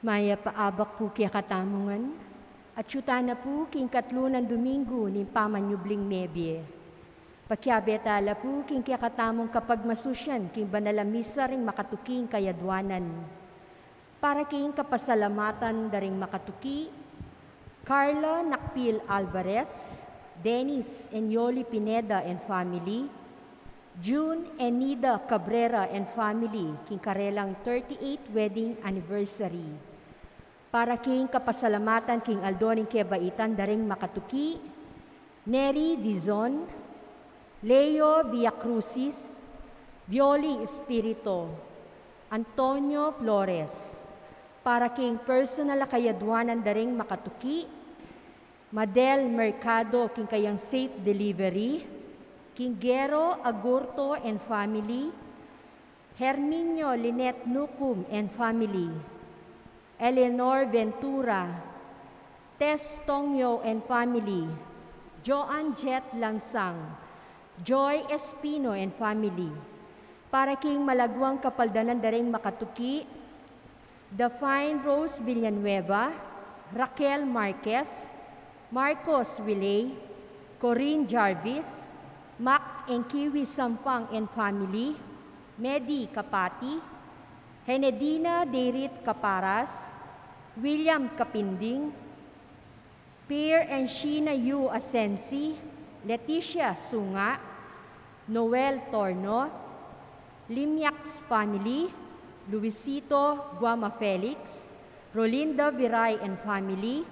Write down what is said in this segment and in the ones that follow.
Maya paabak po kaya katamungan, at syuta na po king katlo ng Domingo ni Pamanyubling Mebie. Pakyabetala po king kaya katamong kapag masusyan king banalamisa ring makatuking kayadwanan. Para king kapasalamatan daring makatuki, Carla Nakpil Alvarez, Dennis and Yoli Pineda and family, June and Cabrera and family, king karelang 38 wedding anniversary para king kapasalamatan king Aldoning Kebaitan daring makatuki, Neri Dizon, Leo Villacrucis, Violi Espirito, Antonio Flores, para king personal kayadwanan daring makatuki, Madel Mercado king kayang safe delivery, King Gero Agurto and family, Herminio Linet Nukum and family, Eleanor Ventura, Tess Tongyo and family, Joan Jet Lansang, Joy Espino and family, para king malagwang kapaldanan daring makatuki, the fine Rose Villanueva, Raquel Marquez, Marcos Willay, Corinne Jarvis, Mac and Kiwi Sampang and family, Medi Kapati, Henedina Deirit Caparas, William Kapinding, Pierre and Sheena Yu Asensi, Leticia Sunga, Noel Torno, Limyak's family, Luisito Guama Felix, Rolinda Viray and family,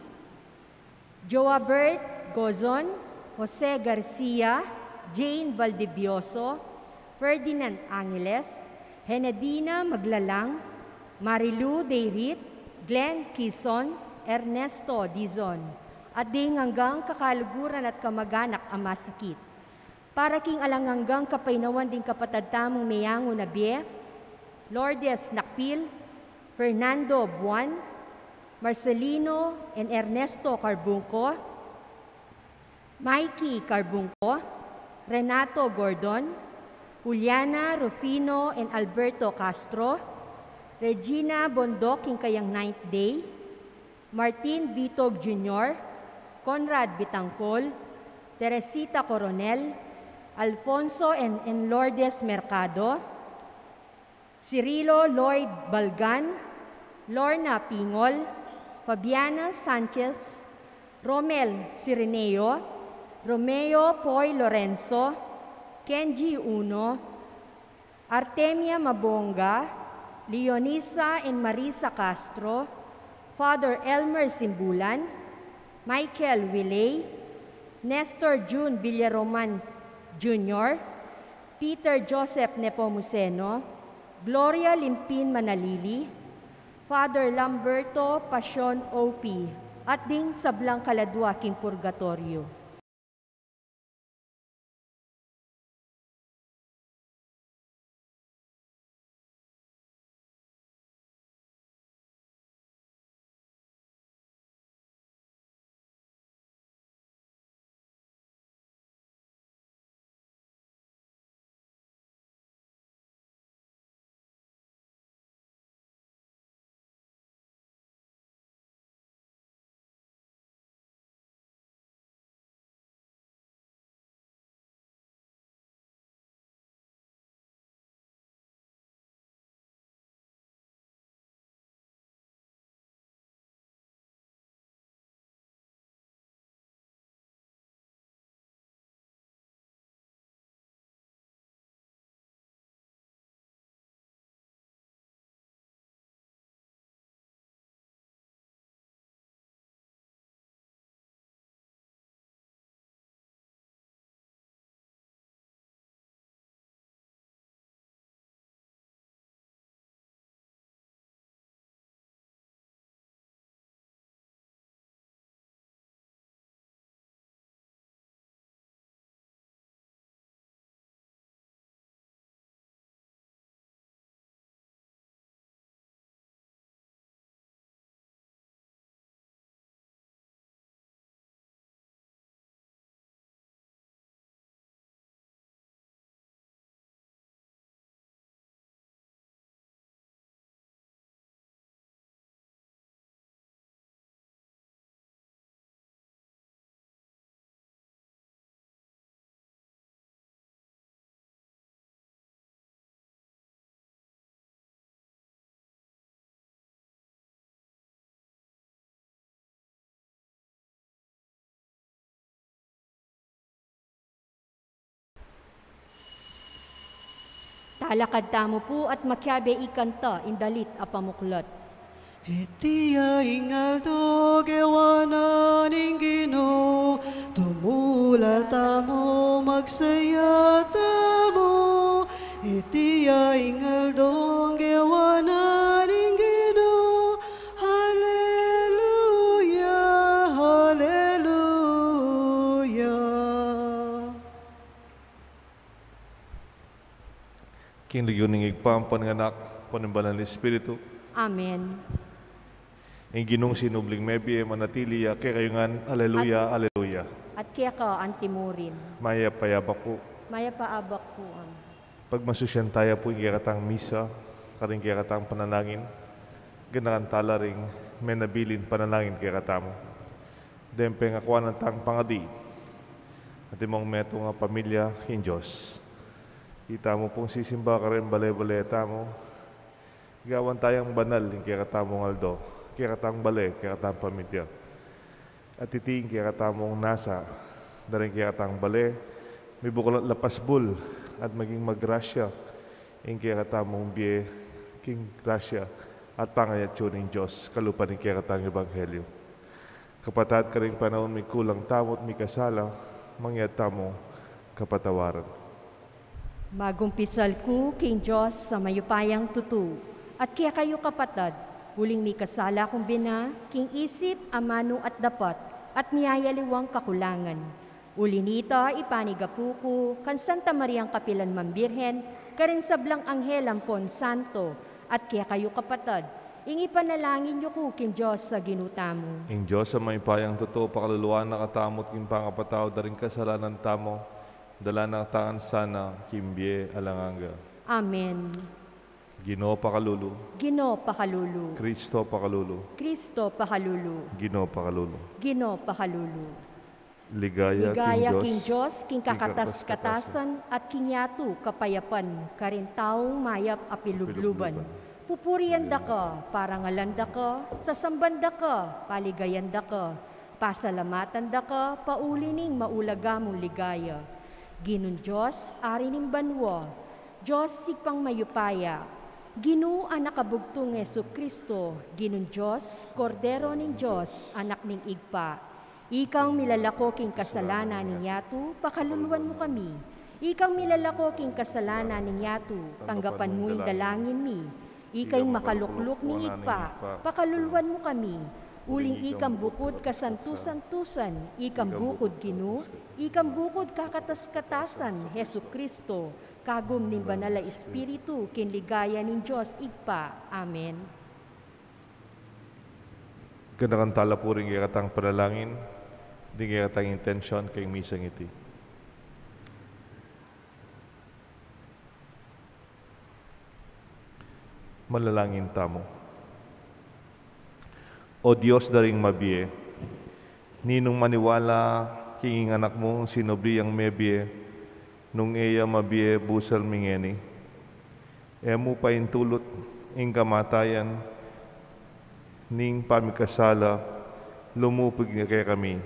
Joabert Gozon, Jose Garcia, Jane Valdivioso, Ferdinand Angeles, Henedina Maglalang, Marilu Deirit, Glenn Kison, Ernesto Dizon, at ding hanggang kakaluguran at kamaganak ama sakit. Para king alanganggang kapainawan ding kapatadtamong mayango na biye, Lourdes Nakpil, Fernando Buwan, Marcelino and Ernesto Carbunco, Mikey Carbunco, Renato Gordon, Juliana Rufino and Alberto Castro, Regina Bondo Kinkayang Ninth Day, Martin Bitog Jr., Conrad Bitangkol, Teresita Coronel, Alfonso and, and Lourdes Mercado, Cirilo Lloyd Balgan, Lorna Pingol, Fabiana Sanchez, Romel Sirineo, Romeo Poy Lorenzo, Kenji Uno, Artemia Mabonga, Leonisa and Marisa Castro, Father Elmer Simbulan, Michael Willey, Nestor June Villaroman Jr., Peter Joseph Nepomuceno, Gloria Limpin Manalili, Father Lamberto Pasyon OP, at ding Sablang Kaladwa King Purgatorio. Talakad tamo po at makyabe ikanta indalit apamuklot. Hitiya ingaldo gewanan ingino, tumula tamo magsaya tamo. Hitiya ingaldo gewanan igpampan ng anak, panimbalan ng Espiritu. Amen. Ang ginong sinubling mebi, manatili, kaya kayo nga, aleluya, aleluya. At kaya ka, antimurin. Maya payabak po. Maya paabak po. Ang. Pag masusyan tayo po ikakatang misa, karing ikakatang pananangin, ganakantala ring may nabilin pananangin kiratamo. Dempeng akuan ng tang pangadi, at imong meto nga pamilya, in Diyos. Kita mo pong sisimba ka rin, bale-baleta mo. Gawan tayong banal, kaya katamong aldo, kaya katang bale, kaya katang pamilya. At itiin kaya katamong nasa, darin kaya katang bale, may bukulat lapasbul, at maging magrasya, in kaya katamong biye, king grasya, at pangayat yun ng Diyos, kalupan ni kaya katang ebanghelyo. Kapatad ka rin panahon may kulang tamot, may kasala, mangyat tamo kapatawaran. Magumpisal ko King Diyos sa mayupayang tutu, at kaya kayo kapatad, huling may kasala kong bina, king isip, amano at dapat, at miyayaliwang kakulangan. Ulinita, ipanigapuko, kan Santa Maria ang kapilan mambirhen, karen sablang anghel ang pon santo, at kaya kayo kapatad, Ingipanalangin niyo ko kin Diyos sa ginutamo. Ing Diyos sa may payang totoo, pakaluluwa na katamot kin pangapataw, daring kasalanan tamo, dala ng taan sana, kimbie alanganga. Amen. Gino pakalulu. Gino pakalulu. Kristo pakalulu. Kristo pakalulu. Gino pakalulu. Gino pakalulu. Ligaya, Ligaya king, king Diyos, king kakatas-katasan, at king yatu kapayapan, karintaong mayap apilubluban. Pupurian da ka, parangalan da ka, da ka, paligayan da ka, pasalamatan da ka, paulining maulagamong ligaya Ginun Diyos, ari ning banwa, Diyos sigpang mayupaya, Ginoo nakabugtong Yesu Kristo, ginun Diyos, kordero ning Diyos, anak ning igpa. Ikaw milalako king kasalanan ning yato, pakaluluan mo kami. Ikaw milalako king kasalanan ning yato, tanggapan mo dalangin mi. Ikay makalukluk ning igpa, pakaluluan mo kami. Uling ikam bukod kasantusan-tusan, ikam bukod ginu, ikam bukod kakatas-katasan, Heso Kristo, kagum ning banala Espiritu, kinligaya ning Diyos, igpa. Amen. Kanakantala po rin katang panalangin, di katang intensyon kay misang iti. Malalangin tamo o Diyos daring mabie. Ninong maniwala, kinging anak mo, sinobri ang mebie, nung eya mabie busal mingeni. Emu tulot, ing kamatayan, ning pamikasala, lumupig niya kay kami.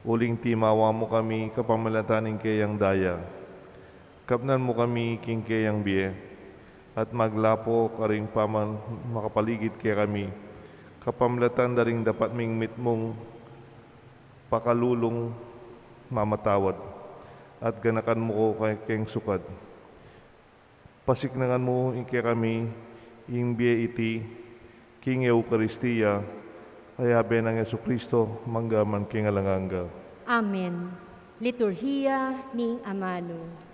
Uling timawa mo kami, kapamalataning kayang daya. Kapnan mo kami, king kayang bie, at maglapo karing paman makapaligid kay kami kapamlatan da rin dapat mingmit mong pakalulong mamatawad at ganakan mo ko kay keng sukad. Pasiknangan mo inke kami ing biya iti King Eucharistia ayabe ng Yesu Kristo manggaman king alanganga. Amen. Liturhiya ning Amano.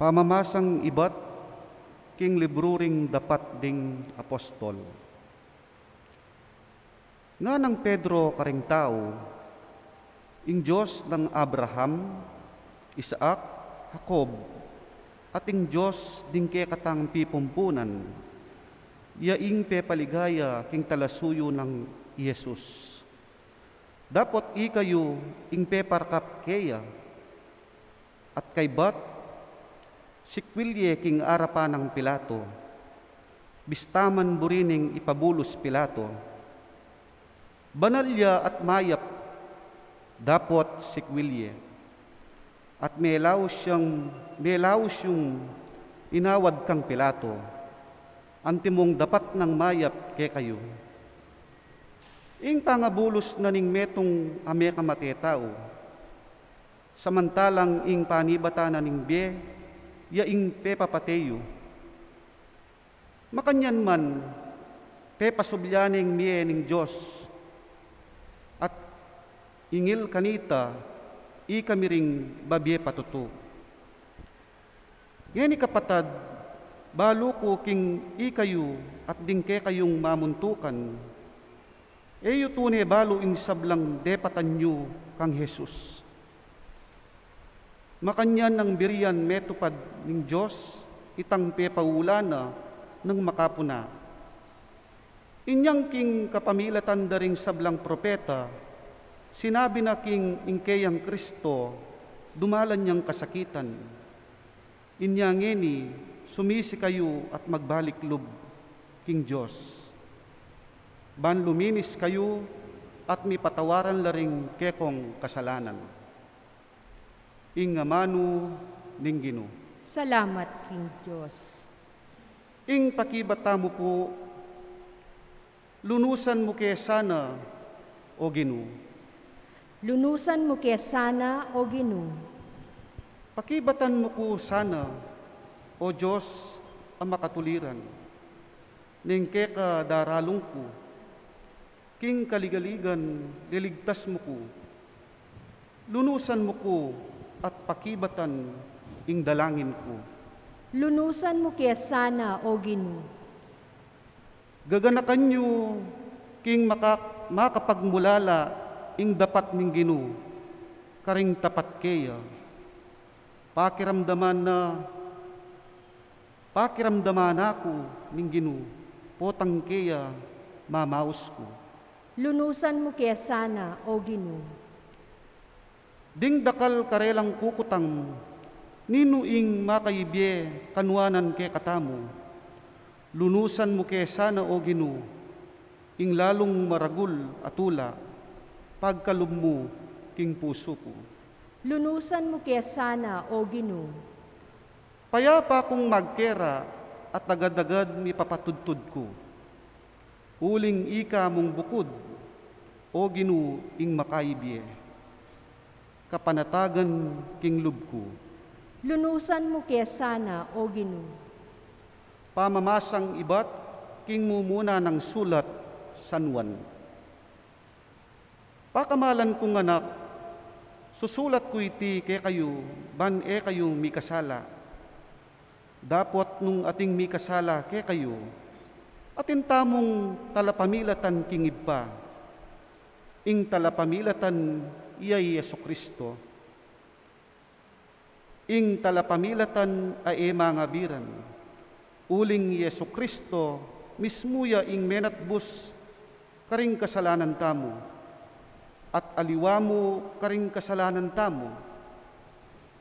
Pamamasang ibat, king libruring dapat ding apostol. Nga ng Pedro karing tao, ing Diyos ng Abraham, Isaac, Jacob, ating Diyos ding kekatang pipumpunan, yaing pepaligaya king talasuyo ng Yesus. Dapat ikayo ing peparkap keya, at kay bat Sikwilye king arapa ng Pilato, bistaman burining ipabulos Pilato, banalya at mayap, dapot sikwilye, at melaw siyang, melaw yung inawad kang Pilato, antimong dapat ng mayap ke kayo. Ing pangabulos na ning metong ame matetao, samantalang ing panibata na ning bie, yaing pepapateyo. Makanyan man, pepasubyaning miyening Diyos, at ingil kanita, ikamiring babie patuto. Ngayon kapatad, balo ko king ikayo at dingke kayong mamuntukan, Eyo tunay balo in sablang depatan nyo kang Jesus. Makanyan ng biriyan metupad ng Diyos, itang pepaulana ng makapuna. Inyang king kapamilatan daring sablang propeta, sinabi na king ingkeyang Kristo, dumalan niyang kasakitan. Inyangeni, sumisi kayo at magbalik lub, King Diyos. Ban luminis kayo at mipatawaran patawaran laring kekong kasalanan. Ingamanu ning Gino. Salamat, King Diyos. Ing pakibata mo po, lunusan mo kaya sana, o Gino. Lunusan mo kaya sana, o Gino. Pakibatan mo po sana, o Diyos, ang makatuliran. Ning keka daralong ko, king kaligaligan, liligtas mo ko, lunusan mo ko, at pakibatan ing dalangin ko. Lunusan mo kaya sana, O Ginoo. Gaganakan niyo king maka, makapagmulala ing dapat ning Ginoo. Karing tapat kaya. Pakiramdaman na pakiramdaman ako ning Ginoo. Potang kaya mamaus ko. Lunusan mo kaya sana, O Ginoo. Ding dakal karelang kukutang, ninuing makaibye kanuanan ke katamo. Lunusan mo ke sana o ginu, ing lalong maragul atula, pagkalummo king puso ko. Lunusan mo ke sana o ginu. Payapa kong magkera at agad-agad mi papatudtod ko. Uling ika mong bukod, o ginu ing makaibye kapanatagan king lubko. Lunusan mo kaya sana, O Ginoo. Pamamasang ibat, king mumuna ng sulat, sanwan. Pakamalan kong anak, susulat ko iti kay kayo, ban e kayo mikasala. Dapot nung ating mikasala kay kayo, atin tamong talapamilatan kingibpa, ing talapamilatan iyay Yesu Kristo. Ing talapamilatan ae mga biran, uling Yesu Kristo, mismuya ing menatbus, karing kasalanan tamo, at aliwamo karing kasalanan tamo,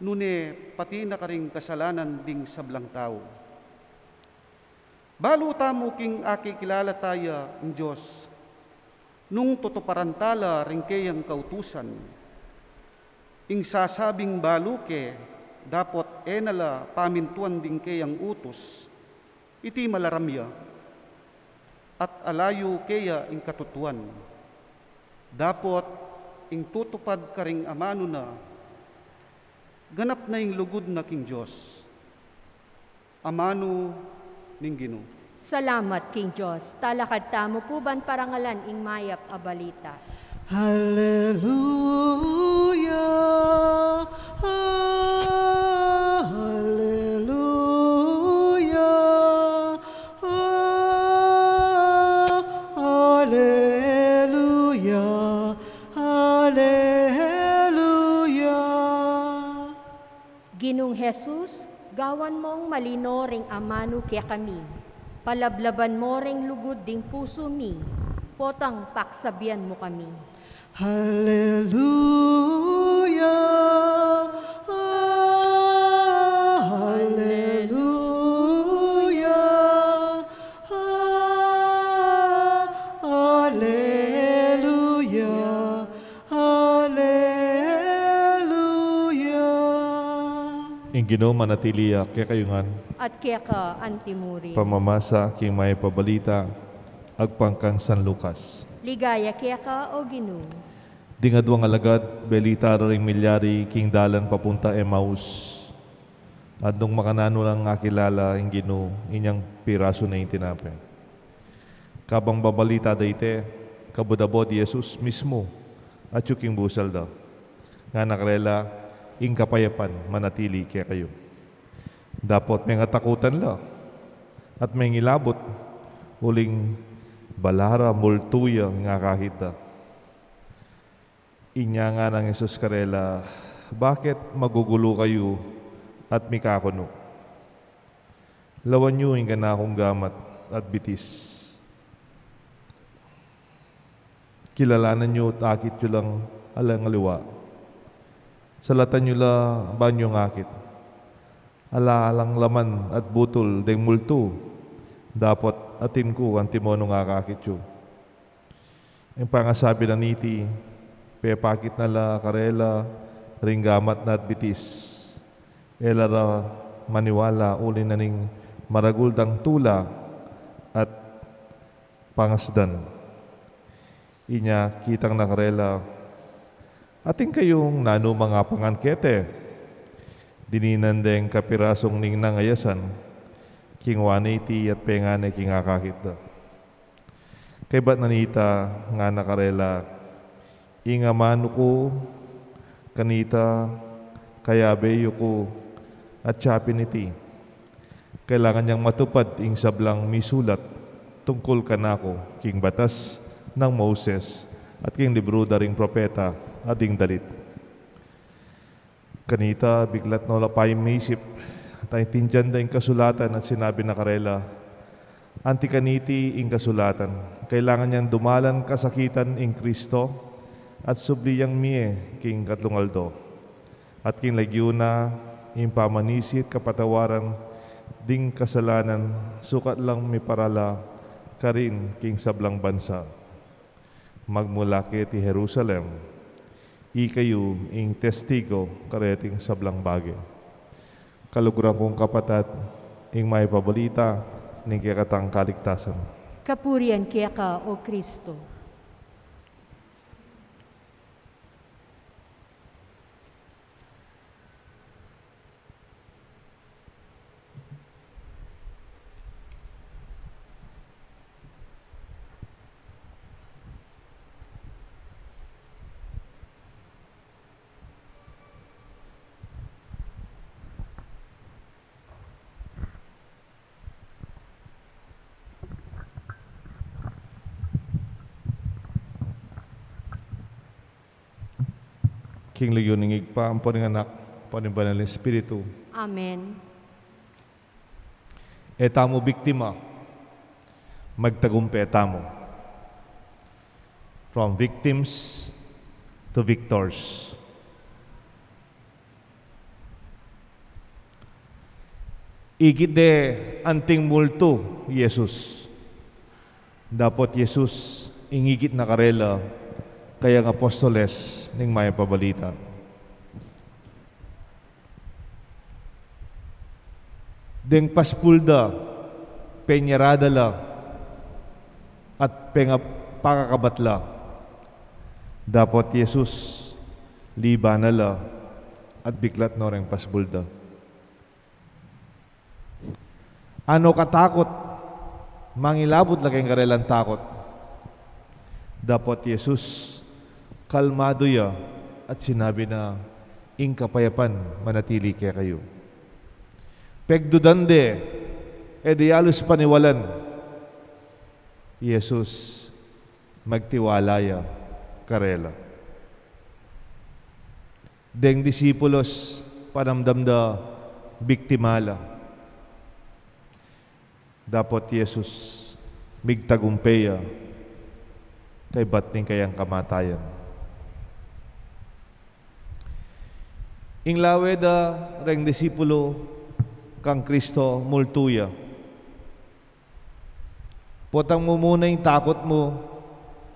nune pati na karing kasalanan ding sablang tao. Baluta mo king aki kilala tayo ang Diyos, nung totoparantala rin kayang kautusan. Ing sasabing baluke, dapot enala pamintuan din kayang utos, iti malaramya, at alayo kaya ing katutuan. Dapot ing tutupad karing amano na, ganap na ing lugod na king Diyos, amano ning Ginoo. Salamat, King Diyos. Talakad mo po ban parangalan ing mayap a balita. Hallelujah! Hallelujah! Hallelujah! Hallelujah! Ginung Jesus, gawan mong malinoring amano kaya kami Palablaban mo ring lugod ding puso mi, potang paksabian mo kami. Hallelujah! Ginoo manatili ah, kaya kayungan. At kaya ka antimuri. Pamamasa king may pabalita agpangkang San Lucas. Ligaya kaya ka o Ginoo. Dingadwang alagad belita ring milyari king dalan papunta Emmaus. At makanano lang nga kilala ang Ginoo, inyang piraso na itinapin. Kabang babalita dayte, kabudabod Yesus mismo at yuking busal daw. Nga nakrela, ing kapayapan manatili kaya kayo. Dapat may ngatakutan la at may ilabot uling balara multuya nga kahita. Inya nga ng Yesus Karela, bakit magugulo kayo at mikakono? Lawan nyo yung ganakong gamat at bitis. Kilalanan niyo at akit lang alang aliwa Salatan nyo la banyo ngakit. Alaalang laman at butol deng multo. Dapat atin ko ang timono nga kakit yun. Ang pangasabi na niti, pepakit na la karela, ringgamat na at bitis. Ela ra maniwala uli na ning maraguldang tula at pangasdan. Inya kitang nakarela Ating kayong nanu mga pangangkete. Dininandeng kapirasong ning nangayasan. King 180 at pengane king akakit da. Kay ba't nanita nga nakarela ingaman ko, kanita kayabeyo ko at chapiniti. Kailangan niyang matupad ing sablang misulat tungkol kanako king batas ng Moses at king libro daring propeta ading dalit. Kanita, biglat na wala pa yung maisip at ay tinjan na yung kasulatan at sinabi na Karela, Anti kaniti ing kasulatan, kailangan niyang dumalan kasakitan ing Kristo at subliyang mie king katlungaldo at king lagyuna ing pamanisit kapatawaran ding kasalanan sukat lang mi parala karin king sablang bansa magmula kay ti Jerusalem ikayo ing testigo kareting sablang bagay. Kaluguran kong kapatat, ing may pabalita, ning kakatang kaligtasan. Kapurian kaya ka, O Kristo. King Leoning Igpa, ang paninganak, banal ng Espiritu. Amen. Eta mo biktima, magtagumpay e mo. From victims to victors. de anting multo, Jesus. Dapat Jesus, ingigit na karela, kayang apostoles ning may pabalita. Deng paspulda, penyaradala, at pangakabatla. Dapat Yesus, libanala, at biglat noreng paspulda. Ano katakot, mangilabot laging karelan takot. Dapat Yesus, kalmado iya at sinabi na, ing kapayapan manatili kaya kayo. Pegdudande, edialus paniwalan, Yesus, ya karela. Deng disipulos, panamdamda, biktimala. Dapat Yesus, migtagumpeya, kay batning kayang kamatayan. In la reng disipulo kang Kristo multuya. Potang mo muna yung takot mo,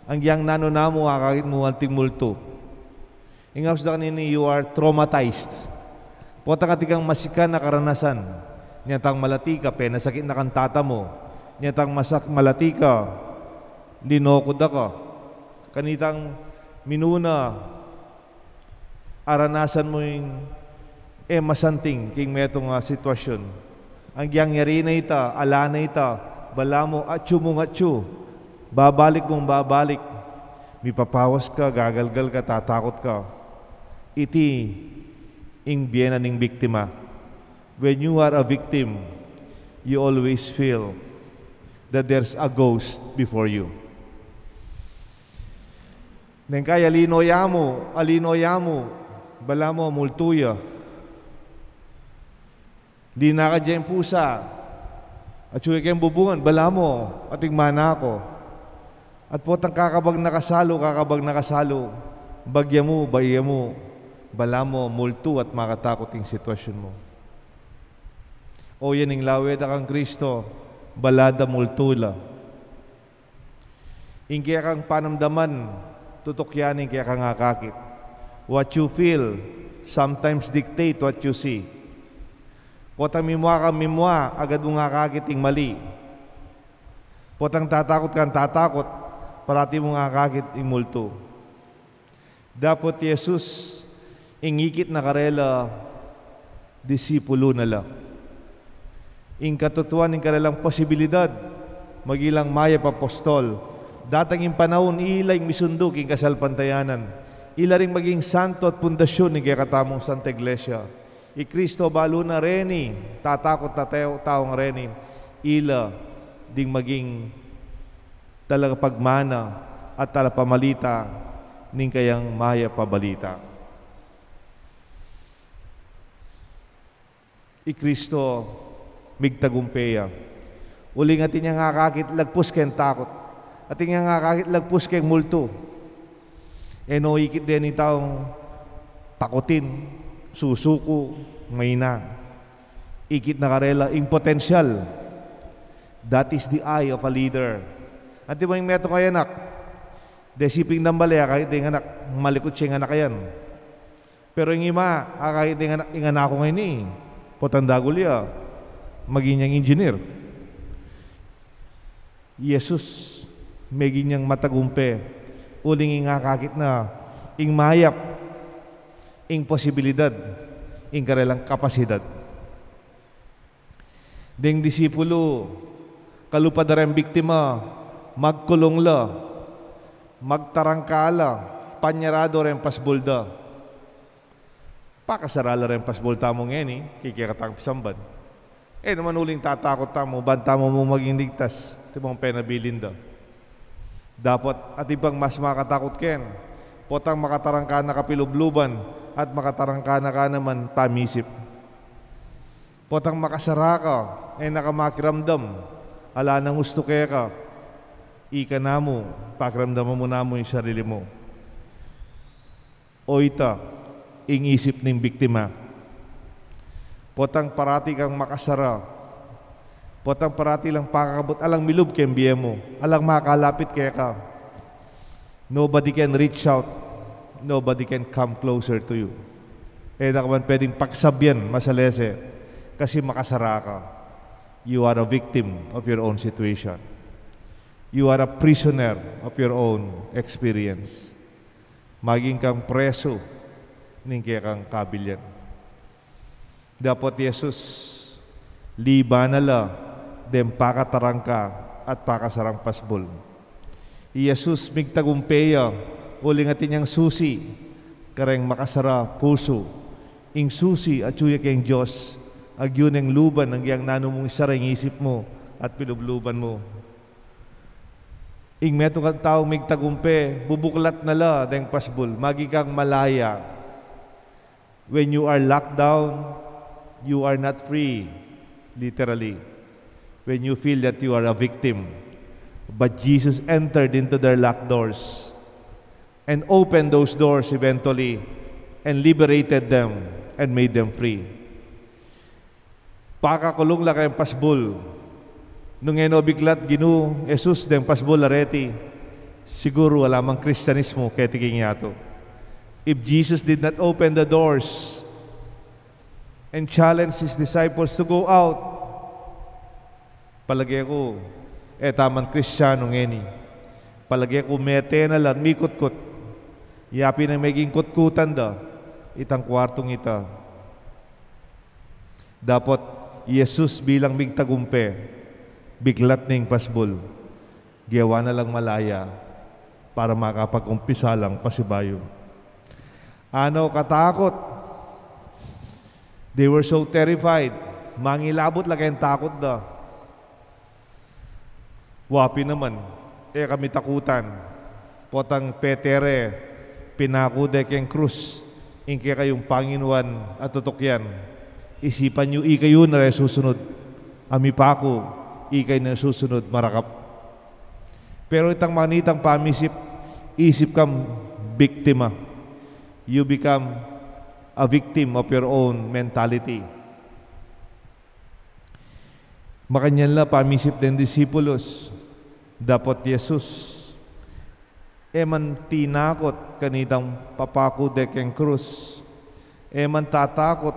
ang yang nanonamo mo, akakit mo ang multo. Ingaps na kanini, you are traumatized. Potang katikang masika na karanasan. Niyatang malati ka, penasakit na kantata mo. Niyatang masak malati ka, linokod ako. Kanitang minuna, aranasan mo yung eh masanting king metong nga sitwasyon. Ang gyangyari na ita, ala na ita, bala mo, atyo mong atyo, babalik mong babalik, mipapawas ka, gagalgal ka, tatakot ka. Iti ing biyena ning biktima. When you are a victim, you always feel that there's a ghost before you. Nengkay alinoyamo, alinoyamo, balamo multuyo. Di nakadyan pusa. At suwi kayong bubungan, balamo, mana ako. At potang kakabag nakasalo, kakabag nakasalo, bagya mo, bagya mo, balamo, multo at makatakoting sitwasyon mo. O yan ang lawet akang Kristo, balada multula. Ingkaya kang panamdaman, tutukyanin kaya kang akakit. What you feel sometimes dictate what you see. Potang mimwa ka mimwa, agad mo nga kakiting mali. Potang tatakot kang tatakot, parati mo nga kakiting multo. Dapat Jesus, ingikit na karela, disipulo na lang. Ing katotohan ing karelang posibilidad, magilang maya papostol, datang yung panahon, ilang misundo, ing kasalpantayanan ila ring maging santo at pundasyon ni Gekatamong Santa Iglesia. I Kristo na reni, tatakot na tayo, taong reni, ila ding maging talaga pagmana at talapamalita ning kayang maya pabalita. I Kristo migtagumpeya. Uling atin nga kakakit lagpus ken takot. Atin nga kakakit lagpus ken multo E eh, noikit din itaw pakutin, susuko, may na. Ikit na karela, ing potential. That is the eye of a leader. At di ba yung meto kaya anak? Desiping ng balaya, ah, kahit yung anak, malikot siya anak yan. Pero yung ima, ah, kahit yung anak, yung anak ko ngayon eh, potandagol ya, maging niyang engineer. Jesus, maging niyang matagumpay uling nga kakit na ing mayap, ing posibilidad, ing karelang kapasidad. Ding disipulo, kalupad rin biktima, la, magtarangkala, panyarado rin pasbulda. Pakasarala rin pasbulta mo ngayon eh, kikikatang samban. Eh naman uling tatakot tamo, banta mo mo maging ligtas, timong penabilin daw. Dapat at ibang mas makatakot ken. Potang makatarang ka na kapilubluban at makatarang ka na ka naman pamisip. Potang makasara ka ay nakamakiramdam. Ala nang gusto kaya ka. Ika na mo, pakiramdaman mo na mo yung sarili mo. O ita, ingisip ng biktima. Potang parati kang makasara Potang parati lang pakakabot, alang milub kay mo, alang makalapit kay ka. Nobody can reach out. Nobody can come closer to you. Eh, nakaman pwedeng pagsabyan, masalese, kasi makasara ka. You are a victim of your own situation. You are a prisoner of your own experience. Maging kang preso, ning kaya kang kabilyan. Dapat Jesus, libanala dem pakatarangka at pakasarang pasbol. Iyasus migtagumpeya, uling atin niyang susi, kareng makasara puso, ing susi at suya kayang Diyos, agyon ang luban ang giyang nanumong sarang isip mo at pinubluban mo. Ing meto kang tao migtagumpe, bubuklat nala deng pasbol, magi malaya. When you are locked down, you are not free, literally when you feel that you are a victim. But Jesus entered into their locked doors and opened those doors eventually and liberated them and made them free. Pakakulong lang kayong pasbol. Nung eno biglat ginu, Jesus dem pasbol areti. Siguro wala mang Kristyanismo kaya tiging yato. If Jesus did not open the doors and challenge His disciples to go out Palagi ko, etaman eh, kristyano ngeni. Palagi ko metenalan, mikot-kot. Yapi na maging kutkutan da, itang kwartong ita. Dapat, Yesus bilang migtagumpe, biglat ning pasbol, giyawa na lang malaya para makapagumpisa lang pasibayo. Ano katakot? They were so terrified. Mangilabot lang kayong takot da Wapi naman. Eh kami takutan. Potang petere, pinakude keng krus. Inke kayong Panginoon at tutukyan. Isipan nyo ikayo na susunod. Ami pa ako, ikay na susunod marakap. Pero itang manitang pamisip, isip kam biktima. You become a victim of your own mentality. Makanyan la pamisip ng disipulos. Dapot Jesus, eman tinakot kanitang papako de keng krus, eman tatakot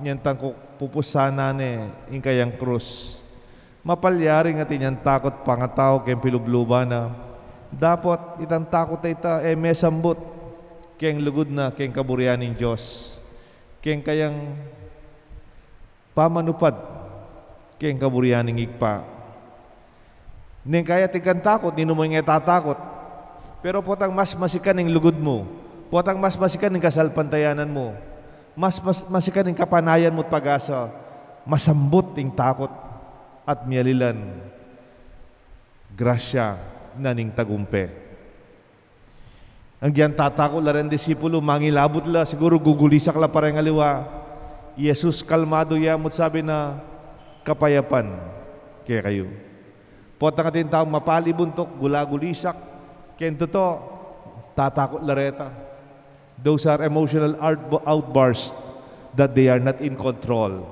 niyan tangko pupusana ne ni kayang krus. Mapalyari nga tinyan takot pangataw keng pilubluba na, dapat itang takot ita e mesambot keng lugod na keng kaburyanin Diyos, keng kayang pamanupad keng kaburyanin igpa Ning kaya tigan takot, nino mo nga tatakot. Pero potang mas masikan ng lugod mo. Potang mas masikan ng kasalpantayanan mo. Mas, mas masikan ng kapanayan mo at pag-asa. Masambot ng takot at mialilan. Grasya na ning tagumpe. Ang giyan tatakot la rin disipulo, mangilabot la, siguro gugulisak la parang aliwa. Yesus kalmado ya, mo't sabi na kapayapan kaya kayo. Pota nga din tao, mapalibuntok, gulagulisak, kento toto, tatakot lareta. Those are emotional outbursts that they are not in control.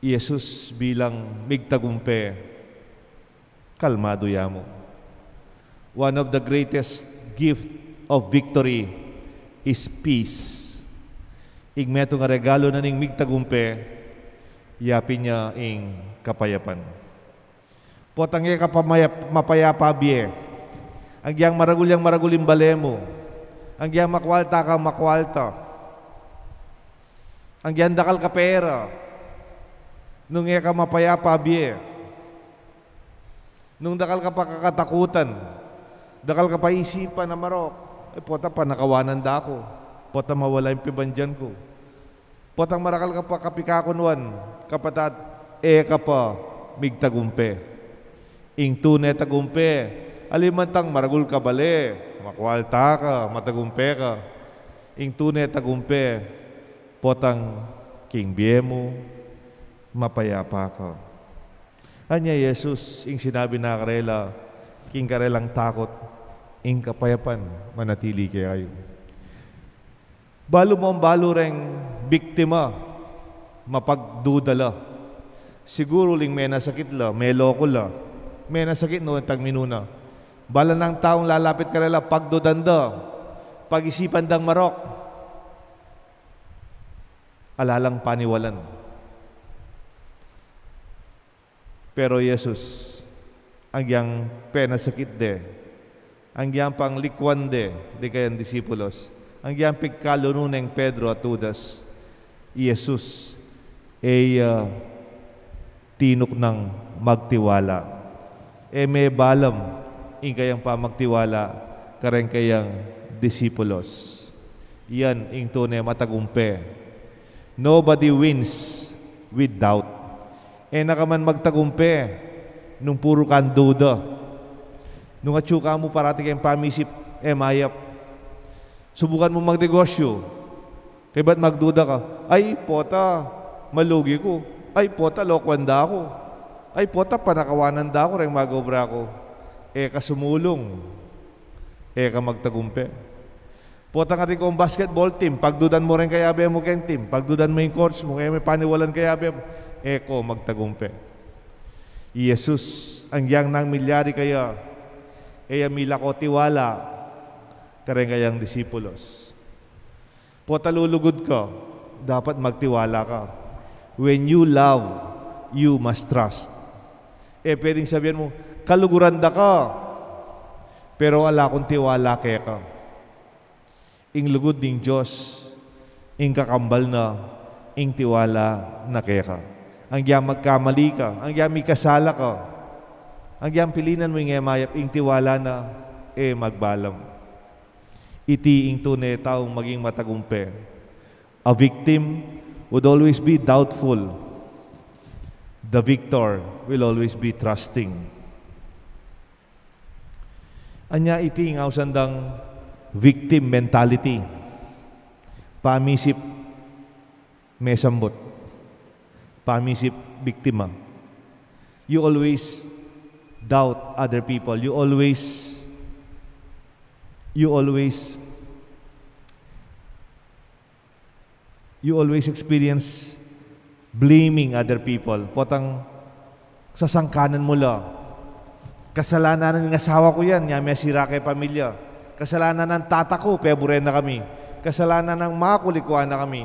Jesus bilang migtagumpe, kalmado yamo. One of the greatest gift of victory is peace. Igmeto nga regalo na ning migtagumpe, yapi niya ing kapayapan. Potang iya kapamayap, mapayapa biye, ang giyang maragul maragulyang maragulim balemo, ang giyang makwalta ka makwalta, ang giyang dakal ka pera, nung iya ka mapayapa biye, nung dakal ka kakatakutan. dakal ka paisipan na marok, eh pota pa nakawanan da ako, pota mawala yung pibandyan ko, Potang marakal ka pa kapikakunwan, kapatad, e ka pa, migtagumpe. Ing tunay tagumpe, alimantang maragul ka bale, makwalta ka, matagumpe ka. Ing tunay tagumpe, potang king kingbiemo, mapayapa ka. Anya Yesus, ing sinabi na karela, king karelang takot, ing kapayapan, manatili kayo. Balo mo ang balo reng biktima, mapagdudala. Siguro ling may nasakit la, may loko la, may nasakit no, tag minuna. Bala ng taong lalapit ka nila, pagdudanda, pag dang marok, alalang paniwalan. Pero Yesus, ang yang sakit de, ang yang likwan de, de kayang disipulos, ang iyang pagkalununeng Pedro at Judas, Jesus ay uh, tinok ng magtiwala. E may balam, ingkayang pamagtiwala, kareng kayang disipulos. Yan ing tunay matagumpe. Nobody wins with doubt. E nakaman magtagumpe, nung puro kang duda. Nung atsuka mo parati kayong pamisip, e mayap, Subukan mo magnegosyo. Kaya ba't magduda ka? Ay, pota, malugi ko. Ay, pota, lokwanda ako. Ay, pota, panakawanan da ako, rin magobra ko. E ka sumulong. E ka magtagumpi. Pota nga kong basketball team, pagdudan mo rin kayabe mo kayong team, pagdudan mo yung coach mo, kaya may paniwalan kayabe mo, e ko magtagumpi. Jesus, ang yang ng milyari kaya, e mila ko tiwala, karengayang disipulos. talulugod ko, dapat magtiwala ka. When you love, you must trust. Eh, pwedeng sabihin mo, kaluguranda ka, pero wala kong tiwala kaya ka. Ing lugod ding Diyos, ing kakambal na, ing tiwala na kaya ka. Ang giyang magkamali ka, ang giyang may kasala ka, ang giyang pilinan mo yung emayap, ing tiwala na, eh magbalam iti into ne taong maging matagumpay. A victim would always be doubtful. The victor will always be trusting. Anya iti nga usandang victim mentality. Pamisip mesambot. Pamisip biktima. You always doubt other people. You always you always you always experience blaming other people. Potang sasangkanan mo lang. Kasalanan ng asawa ko yan, niya may sira kay pamilya. Kasalanan ng tata ko, pebure na kami. Kasalanan ng mga kulikuan na kami.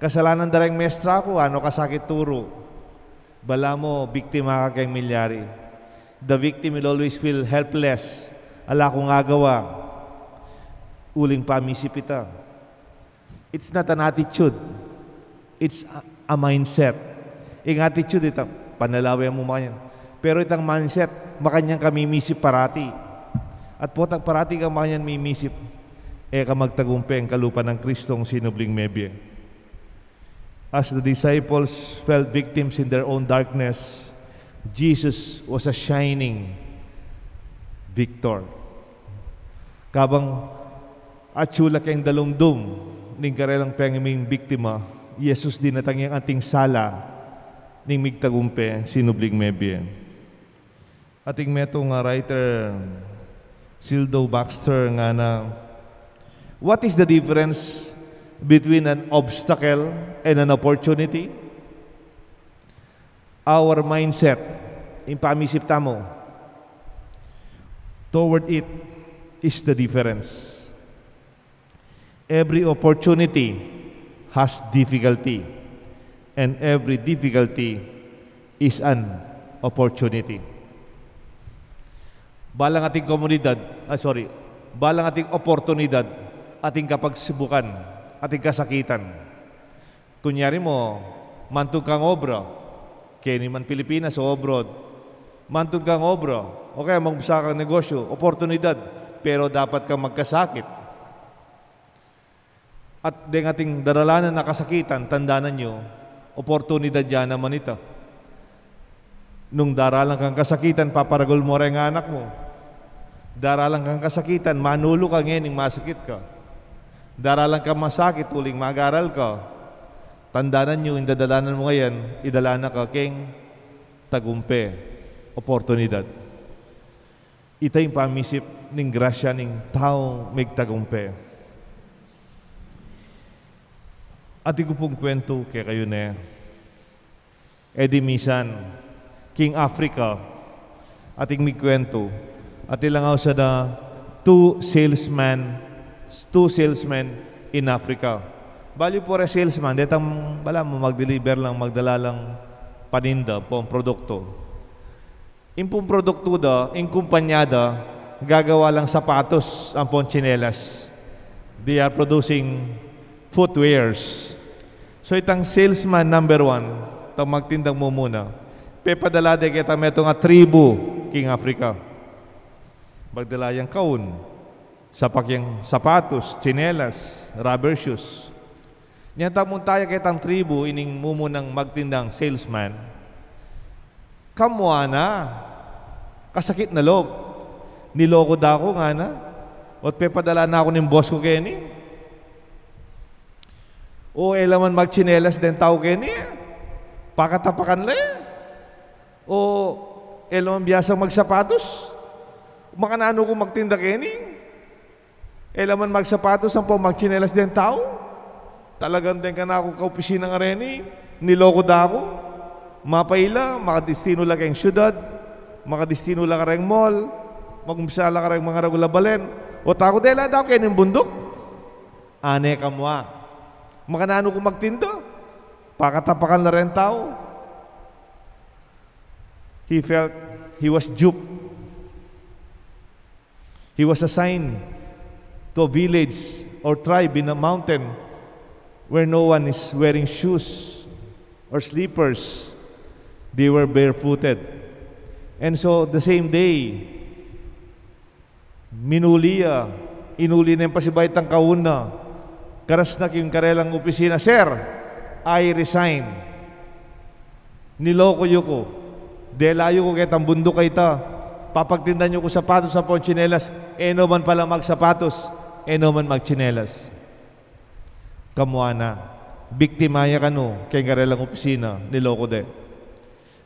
Kasalanan darang mestra ko, ano kasakit turo. Bala mo, biktima ka kay milyari. The victim will always feel helpless. Ala kong agawa uling pamisipita. It's not an attitude. It's a, a mindset. Yung attitude, itang panalawayan mo makanyan. Pero itang mindset, makanyang kamimisip parati. At putang parati kang makanyan mimisip, e eh, ka magtagumpay ang kalupa ng Kristong sinubling mebye. As the disciples felt victims in their own darkness, Jesus was a shining victor. Kabang at sula kayang dalumdum ning karelang pengaming biktima, Yesus din natangyang ating sala ning migtagumpe sinubling mebien. Ating meto nga ah, writer Sildo Baxter nga na What is the difference between an obstacle and an opportunity? Our mindset, impamisip tamo, toward it is the difference. Every opportunity has difficulty, and every difficulty is an opportunity. Balang ating komunidad, ah, sorry, balang ating oportunidad, ating kapagsibukan, ating kasakitan. Kunyari mo, mantog kang obra, kini man Pilipinas o abroad, mantog kang obra, okay, kaya magbasa kang negosyo, oportunidad, pero dapat kang magkasakit at ding ating daralanan na kasakitan, tandanan nyo, oportunidad yan naman ito. Nung daralan kang kasakitan, paparagol mo rin ang anak mo. Daralan kang kasakitan, manulo ka ngayon masakit ka. Daralan kang masakit, uling mag-aral ka. Tandanan nyo, indadalanan mo ngayon, idalana ka king tagumpe, oportunidad. Ito yung pamisip ng grasya ng tao may tagumpay. At ko pong kwento kay kayo na Eddie eh, Misan, King Africa, ating may kwento. At ilangaw sa da, two salesmen, two salesmen in Africa. Value po a salesman, detang bala mo mag-deliver lang, magdala lang paninda po ang produkto. Impong produkto da, in inkumpanyada, gagawa lang sapatos ang ponchinelas. They are producing footwears. So itang salesman number one, itang magtindang mumuna. Pepadala de kita meto nga tribu King Africa. Bagdala yang kaun, sapak yang sapatos, chinelas, rubber shoes. Nya tamon tayo kitang tribu ining mumunang magtindang salesman. Kamwa na, kasakit na loob. Niloko da ako nga na. Ot pepadala na ako ng boss ko ni, o elaman eh, magchinelas den tao kini. Pakatapakan le. O elaman eh, biyasang magsapatos. Makanaano ko magtinda kini. Elaman eh, magsapatos ang po magchinelas den tao. Talagang den ka na ako kaopisina nga reni. Niloko da ako. Mapaila, makadistino lang kayong syudad. Makadistino lang kareng mall. Magumsala kareng mga regulabalen. O takot ela daw kayo ng bundok. Ane ka mo ah. Makanano ko magtindo. Pakatapakan na rin tao. He felt he was duped. He was assigned to a village or tribe in a mountain where no one is wearing shoes or slippers. They were barefooted. And so the same day, minuli ah, inuli na yung pasibaytang kauna, Karas na king karelang opisina, Sir, I resign. Niloko yu ko. Delayo ko kaya tambundo kay ta. Papagtindan nyo ko sapatos sa ponchinelas. Eno eh, man pala magsapatos. Eno eh, man magchinelas. Kamuha na. Biktimaya ka no. karelang opisina. Niloko de.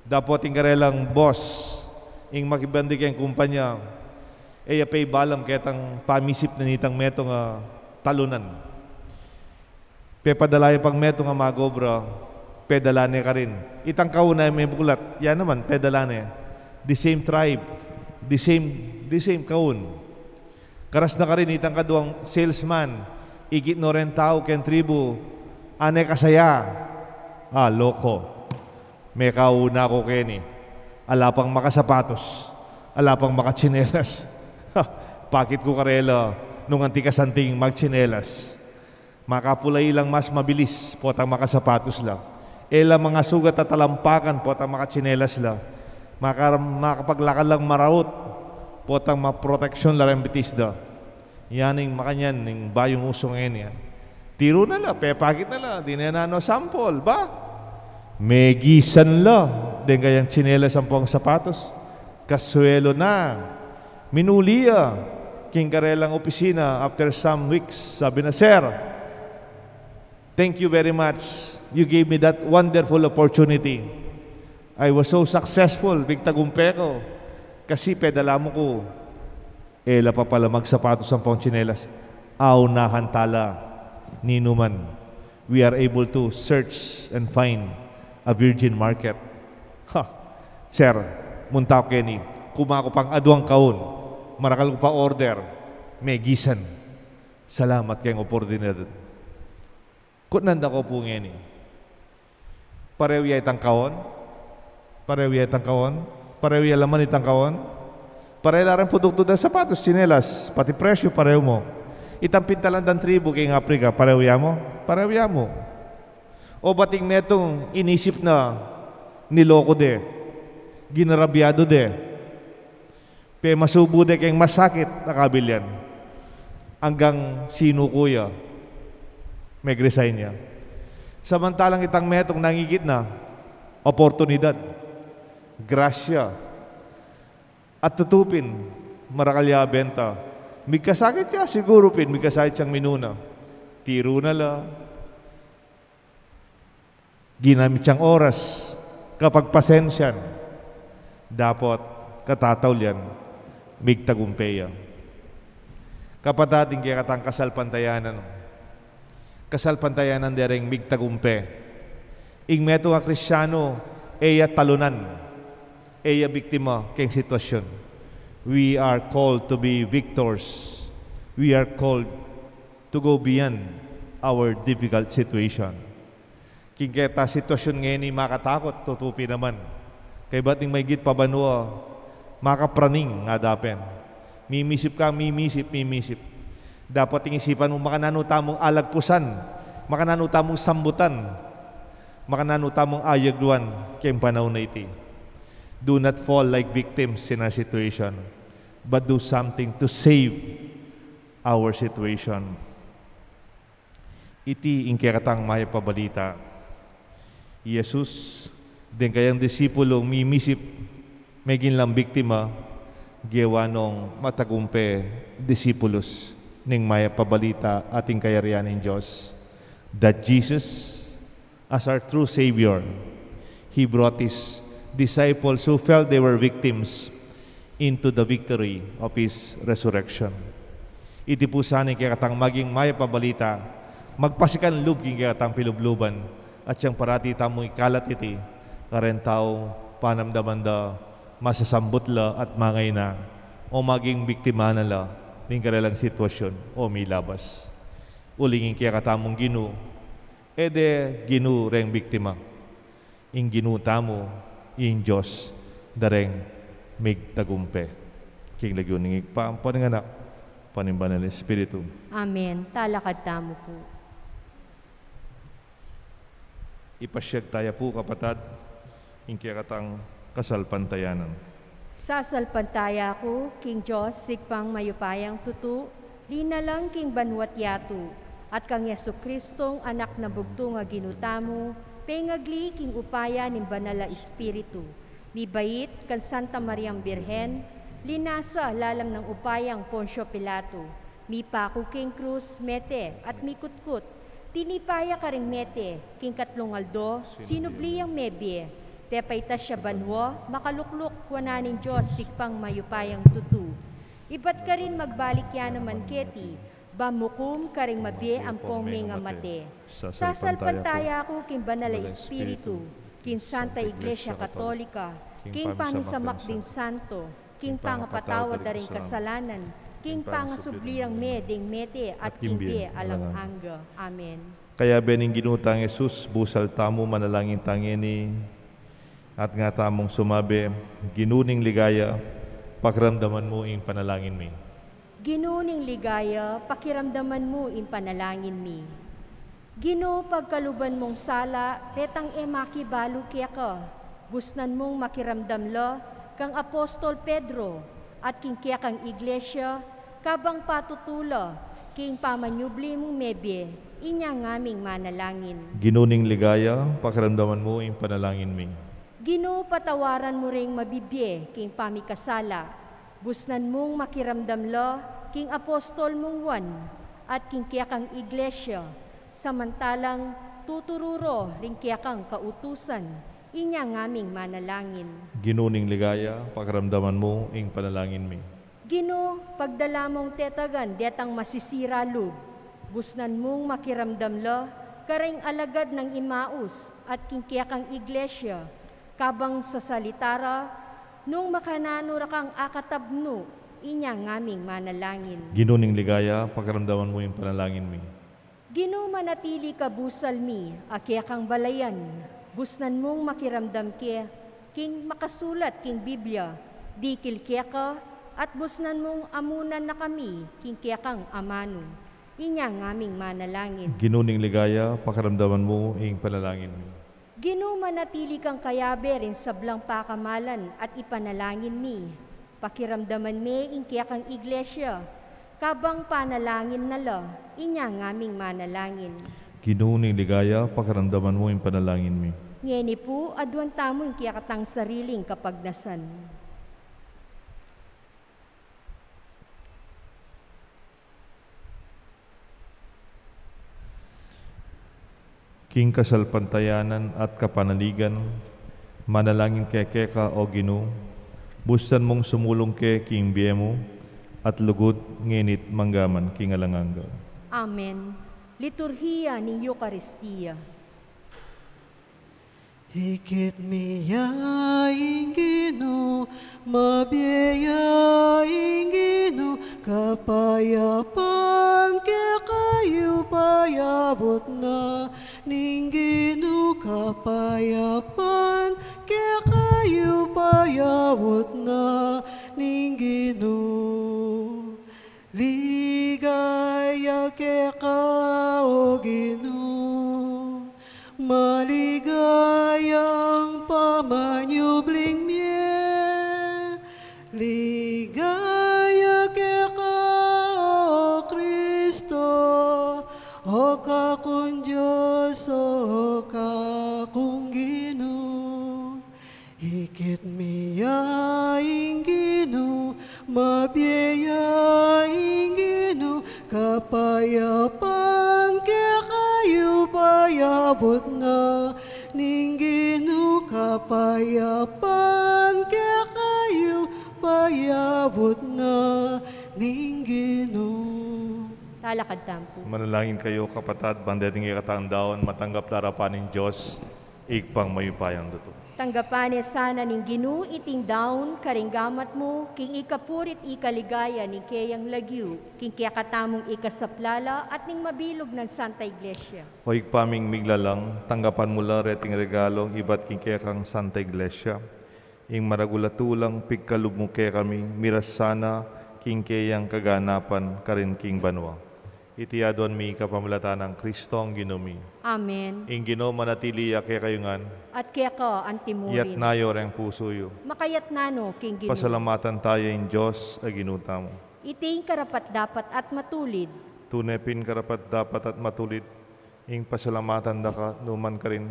Dapat yung karelang boss. Ing makibandi kayang kumpanya. eya eh, pay balam kaya tang pamisip na nitang meto nga ah, talunan Pepadalaya pag meto nga magobra, pedalane ka rin. Itang kauna may bulat, yan naman, pedalane. The same tribe, the same, the same kaun. Karas na ka rin, itang kaduang salesman, ikit no rin tao, ken tribu, ane kasaya. Ah, loko. May kauna ko keni. Alapang makasapatos. Alapang pang makachinelas. Pakit ko karelo, nung antikasanting magchinelas. Makapulay lang mas mabilis, potang makasapatos lang. Ela eh, mga sugat at talampakan, potang makatsinelas lang. Maka, makapaglakad lang maraot, potang maproteksyon lang ang bitisda. Yan yung makanyan, yung bayong uso ngayon yan. Tiro na la, pepakit na la, di na ano sample, ba? Megisan la, din kayang tsinelas ang pong sapatos. Kasuelo na, minulia, king karelang opisina after some weeks, sabi na, Sir, Thank you very much. You gave me that wonderful opportunity. I was so successful. Bigtagumpay ko. Kasi pedala mo ko. Eh, lapapalamag sapatos ang pangchinelas. Aw nahantala ni Numan. We are able to search and find a virgin market. Ha! Sir, munta ko yan eh. Kumako pang aduang kaon. Marakal ko pa order. May gisan. Salamat kayong oportunidad kunanda ko po ngeni. Pareho yay tangkaon, pareho yay tangkaon, pareho yay laman itangkaon, pareho laran produkto da sapatos, chinelas, pati presyo pareho mo. Itang pintalan dan tribo kay Afrika, pareho mo, pareho mo. O bating metong inisip na niloko de, ginarabyado de, pe masubo de kay masakit na kabilyan. Hanggang sino kuya, Mag-resign niya. Samantalang itang metong nangigit na oportunidad, grasya, at tutupin, marakalya benta. kasakit siya, siguro pin, kasakit siyang minuna. Tiro na la. Ginamit siyang oras, kapag pasensyan, dapat katatawlyan, yan, migtagumpeya. Kapatating kaya katang kasalpantayanan kasal pantayan ng dereng migtagumpe. Ing meto nga Krisyano, eya talunan, eya biktima keng sitwasyon. We are called to be victors. We are called to go beyond our difficult situation. King keta sitwasyon ngayon ni makatakot, tutupi naman. Kay ba't ning maigit pabanua, makapraning nga dapen. Mimisip ka, mimisip, mimisip. Dapat ingisipan mo, makananuta mong alagpusan, makananuta mong sambutan, makananuta mong ayagduan, kayong panahon na iti. Do not fall like victims in a situation, but do something to save our situation. Iti ingkeratang mahipabalita. Jesus, din kayang disipulo mimisip, may ginlang biktima, gewanong matagumpe disipulos ning pabalita ating kayarianin Diyos that Jesus, as our true Savior, He brought His disciples who felt they were victims into the victory of His resurrection. Iti po sana kikatang maging mayapabalita, magpasikan lub kikatang pilubluban, at siyang parati tamoy ikalat iti, karentaw panamdamanda, masasambutla at mangay na, o maging biktima na la, ning kanilang sitwasyon o labas. Ulingin kaya katamong ginu, ede ginu reng biktima. Ing ginu tamo, ing Diyos, dareng tagumpe. King lagyon ng igpaam paninganak, panimbanan ng Espiritu. Amen. Talakad tamo po. Ipasyag tayo po kapatad, ing kaya katang kasalpantayanan. Sasalpantaya ko, King Diyos, sigpang mayupayang tutu, dinalang King Banwat Yatu, at kang Yesu Kristong anak na bugto nga ginutamo, pengagli king upaya ni Banala Espiritu, mibait kan Santa Mariang Birhen, linasa lalam ng upayang Poncio Pilato, mi King krus mete at mikutkut, tinipaya ka mete, king katlong aldo, sinubliyang mebie, Depay siya banwo, makalukluk wananin Diyos, sikpang mayupayang tutu. Ibat ka rin magbalik yan naman keti, bamukum karing mabie ang pongme nga mate. Sasalpantaya ako kin banala espiritu, kin Santa Iglesia Katolika, king pangisamak din santo, king pangapatawad na rin kasalanan, king pangasublirang meding ding mete at kimbi alang angga. Amen. Kaya bening ginutang Jesus, busal tamo manalangin tangeni, at nga tamong sumabi, ginuning ligaya, pakiramdaman mo ing panalangin mi. Ginuning ligaya, pakiramdaman mo ing panalangin mi. Gino, pagkaluban mong sala, retang emaki balo kaya ka. Busnan mong makiramdam lo, kang Apostol Pedro, at king kaya kang iglesia, kabang patutulo, king pamanyubli mong mebye, inya ngaming manalangin. Ginuning ligaya, pakiramdaman mo ing panalangin mi. Ginoo patawaran mo ring mabibye king pamikasala. Busnan mong makiramdam lo king apostol mong wan at king kiyakang iglesia. Samantalang tutururo ring kiyakang kautusan inya ngaming manalangin. Ginuning ligaya, pakaramdaman mo ing panalangin mi. Gino, pagdala mong tetagan detang masisira lub. Busnan mong makiramdam lo karing alagad ng imaus at king kiyakang iglesia, kabang sa salitara, nung makanano rakang akatabno, inya ngaming manalangin. Ginuning ligaya, pakaramdaman mo yung panalangin mi. Ginuman manatili ka busal mi, akya kang balayan, gusnan mong makiramdam kya, king makasulat king Biblia, dikil kya ka, at busnan mong amunan na kami, king kya kang amano. Inya ngaming manalangin. Ginuning ligaya, pakaramdaman mo ing panalangin mi. Ginumanatili kang kayabe rin sablang pakamalan at ipanalangin mi. Pakiramdaman mi inkiya kang iglesia, kabang panalangin nalo, inya ngaming manalangin. Ginuuning ligaya, pakiramdaman mo yung panalangin mi. Ngeni po, adwan tamo inkiya katang sariling kapagdasan. King kasalpantayanan at kapanaligan, manalangin keke ka o ginu, busan mong sumulong ke king biyemo, at lugod nginit manggaman king alanganga. Amen. Liturhiya ni Eucharistia. Higit miyaing gino, mabiyaing gino, kapayapan ke kayo payabot na, ninggino kapayapan ke kayo payabot na, ninggino. Ligaya ke gino, maligayang pamanyubling niya, ligaya keka o Kristo, o ka kung Diyos, o ka kung Gino, hikit miyaing Gino, mabiyaing Gino, kapayapang kaya payabot na ningginu kapayapan kayo payabot na ningginu Talakad tampo. Manalangin kayo kapatad, bandeding ikatang daon, matanggap darapan ng Diyos ikpang mayupayang dato. Tanggapane sana ning ginu iting daon karinggamat mo, king ikapurit ikaligaya ni kayang lagyu, king kiyakatamong ikasaplala at ning mabilog ng Santa Iglesia. O ikpaming miglalang, tanggapan mula reting regalo ibat king kiyakang Santa Iglesia. Ing maragulatulang pigkalubmuke kami, mirasana king kayang kaganapan karin king banwa. Itiyado mi kapamilata ng Kristong ginumi. Amen. Ing gino manatili ya kaya kayungan. At kaya ko ang timurin. Yat nayo ang puso yu. Makayat na no, king ginumi. Pasalamatan tayo in Diyos a ginuta mo. Iting karapat dapat at matulid. Tunepin karapat dapat at matulid. Ing pasalamatan da ka, numan ka rin.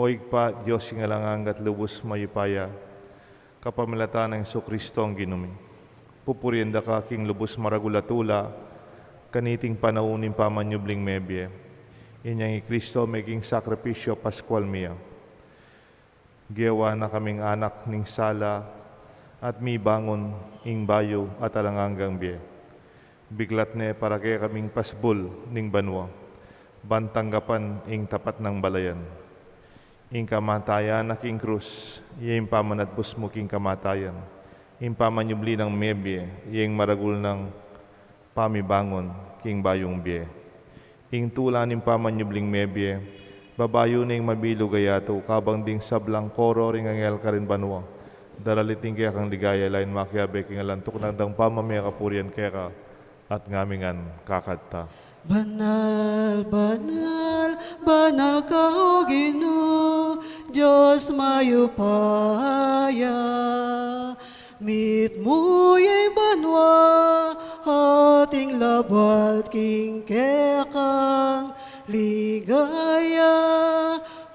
Oig pa Diyos ing alangangat lubos mayipaya. Kapamilata ng Kristo ang ginumi. Pupurienda ka king lubos maragulatula. Pupurienda kaniting panaunin pa manyubling mebye, inyang ikristo maging sakripisyo paskwal miya. Gewa na kaming anak ning sala at mi bangon ing bayo at alanganggang bie. Biglat ne para kaya kaming pasbul ning banwa, bantanggapan ing tapat ng balayan. Ing kamatayan na king krus, iyeng pamanatbus mo king kamatayan. Ing pamanyubli ng mebye, iyang maragul ng pamibangon king bayong bie. Ing tulanin ning pamanyubling mebie, babayo ning yung mabilo gayato, kabang ding sablang koro ring angel ka banwa. Dalaliting kaya kang ligaya lain makiabe king alantok na dang pamamaya kapurian kaya at ngamingan kakadta. Banal, banal, banal ka o Ginoo, Diyos mayupaya. Mit muyay banwa ating labat king kekang ligaya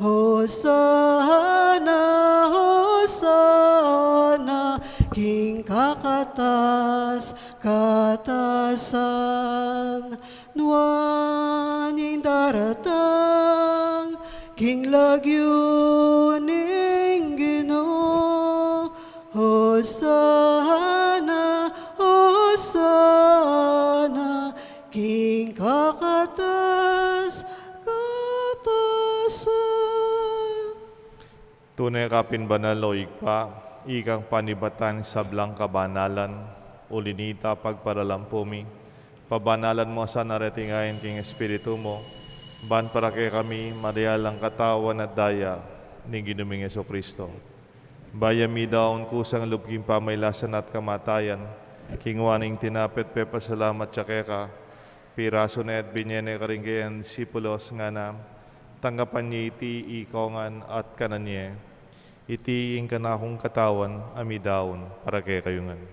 Hosana, Hosana, King kakatas, katasan, nuaning daratang, King lagyunin. Hosanna, Hosanna, King kakatas, katasan. Tunay kapin banal o igpa, ikang panibatan sa blang kabanalan, ulinita pagparalampumi, pabanalan mo sa naratingayin king espiritu mo, ban para kay kami, lang katawan at daya, ni Ginuming Yeso Kristo. Bayami daon sang lubging pamaylasan at kamatayan, kingwaning tinapet pepasalamat tsakeka, piraso na et binyene karinggayan sipulos nga na, tanggapan niya iti ikongan at kananye, iti ingkanahong katawan, ami para kay kayungan.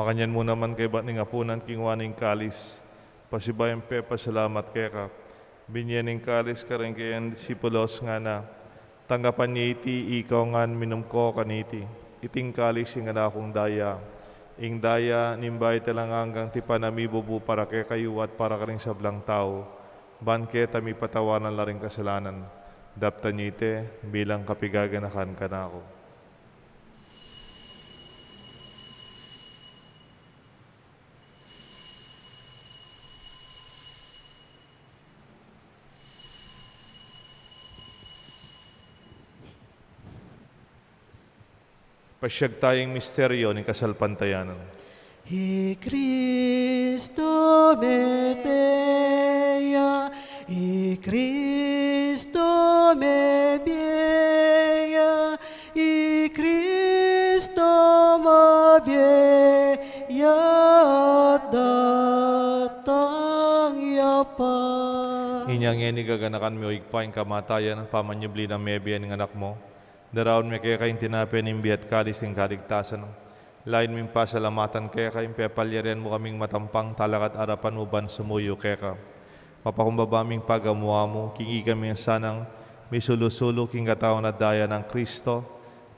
Makanyan mo naman kay bat ning apunan king waning kalis. Pasibayan pepa salamat kay ka. Binyaning ning kalis kareng kayan disipulos nga na. Tanggapan niya iti ikaw nga minumko kaniti. Iting kalis nga na akong daya. Ing daya nimbay talang hanggang ti bubu para kay kayo at para ka sablang tao. Ban kaya tami patawanan la rin kasalanan. Daptan niya ite bilang kapigaganakan ka na ako. Pasyag tayong misteryo ni kasalpantayanan. He Cristo meteia, He Kristo me vieia, He Cristo mo vieia datang ya pa. Inyang ini gaganakan mi oigpa kamatayan ang pamanyubli na mebian ng anak mo, Daraon mi kaya kayong tinapin imbi at kalis ng kaligtasan. Lain mi salamatan kaya kayong pepalyarian mo kaming matampang talagat arapan mo ban sumuyo kaya ka. Mapakumbaba aming pagamuha mo, kingi kami sanang may sulusulo king katao na daya ng Kristo,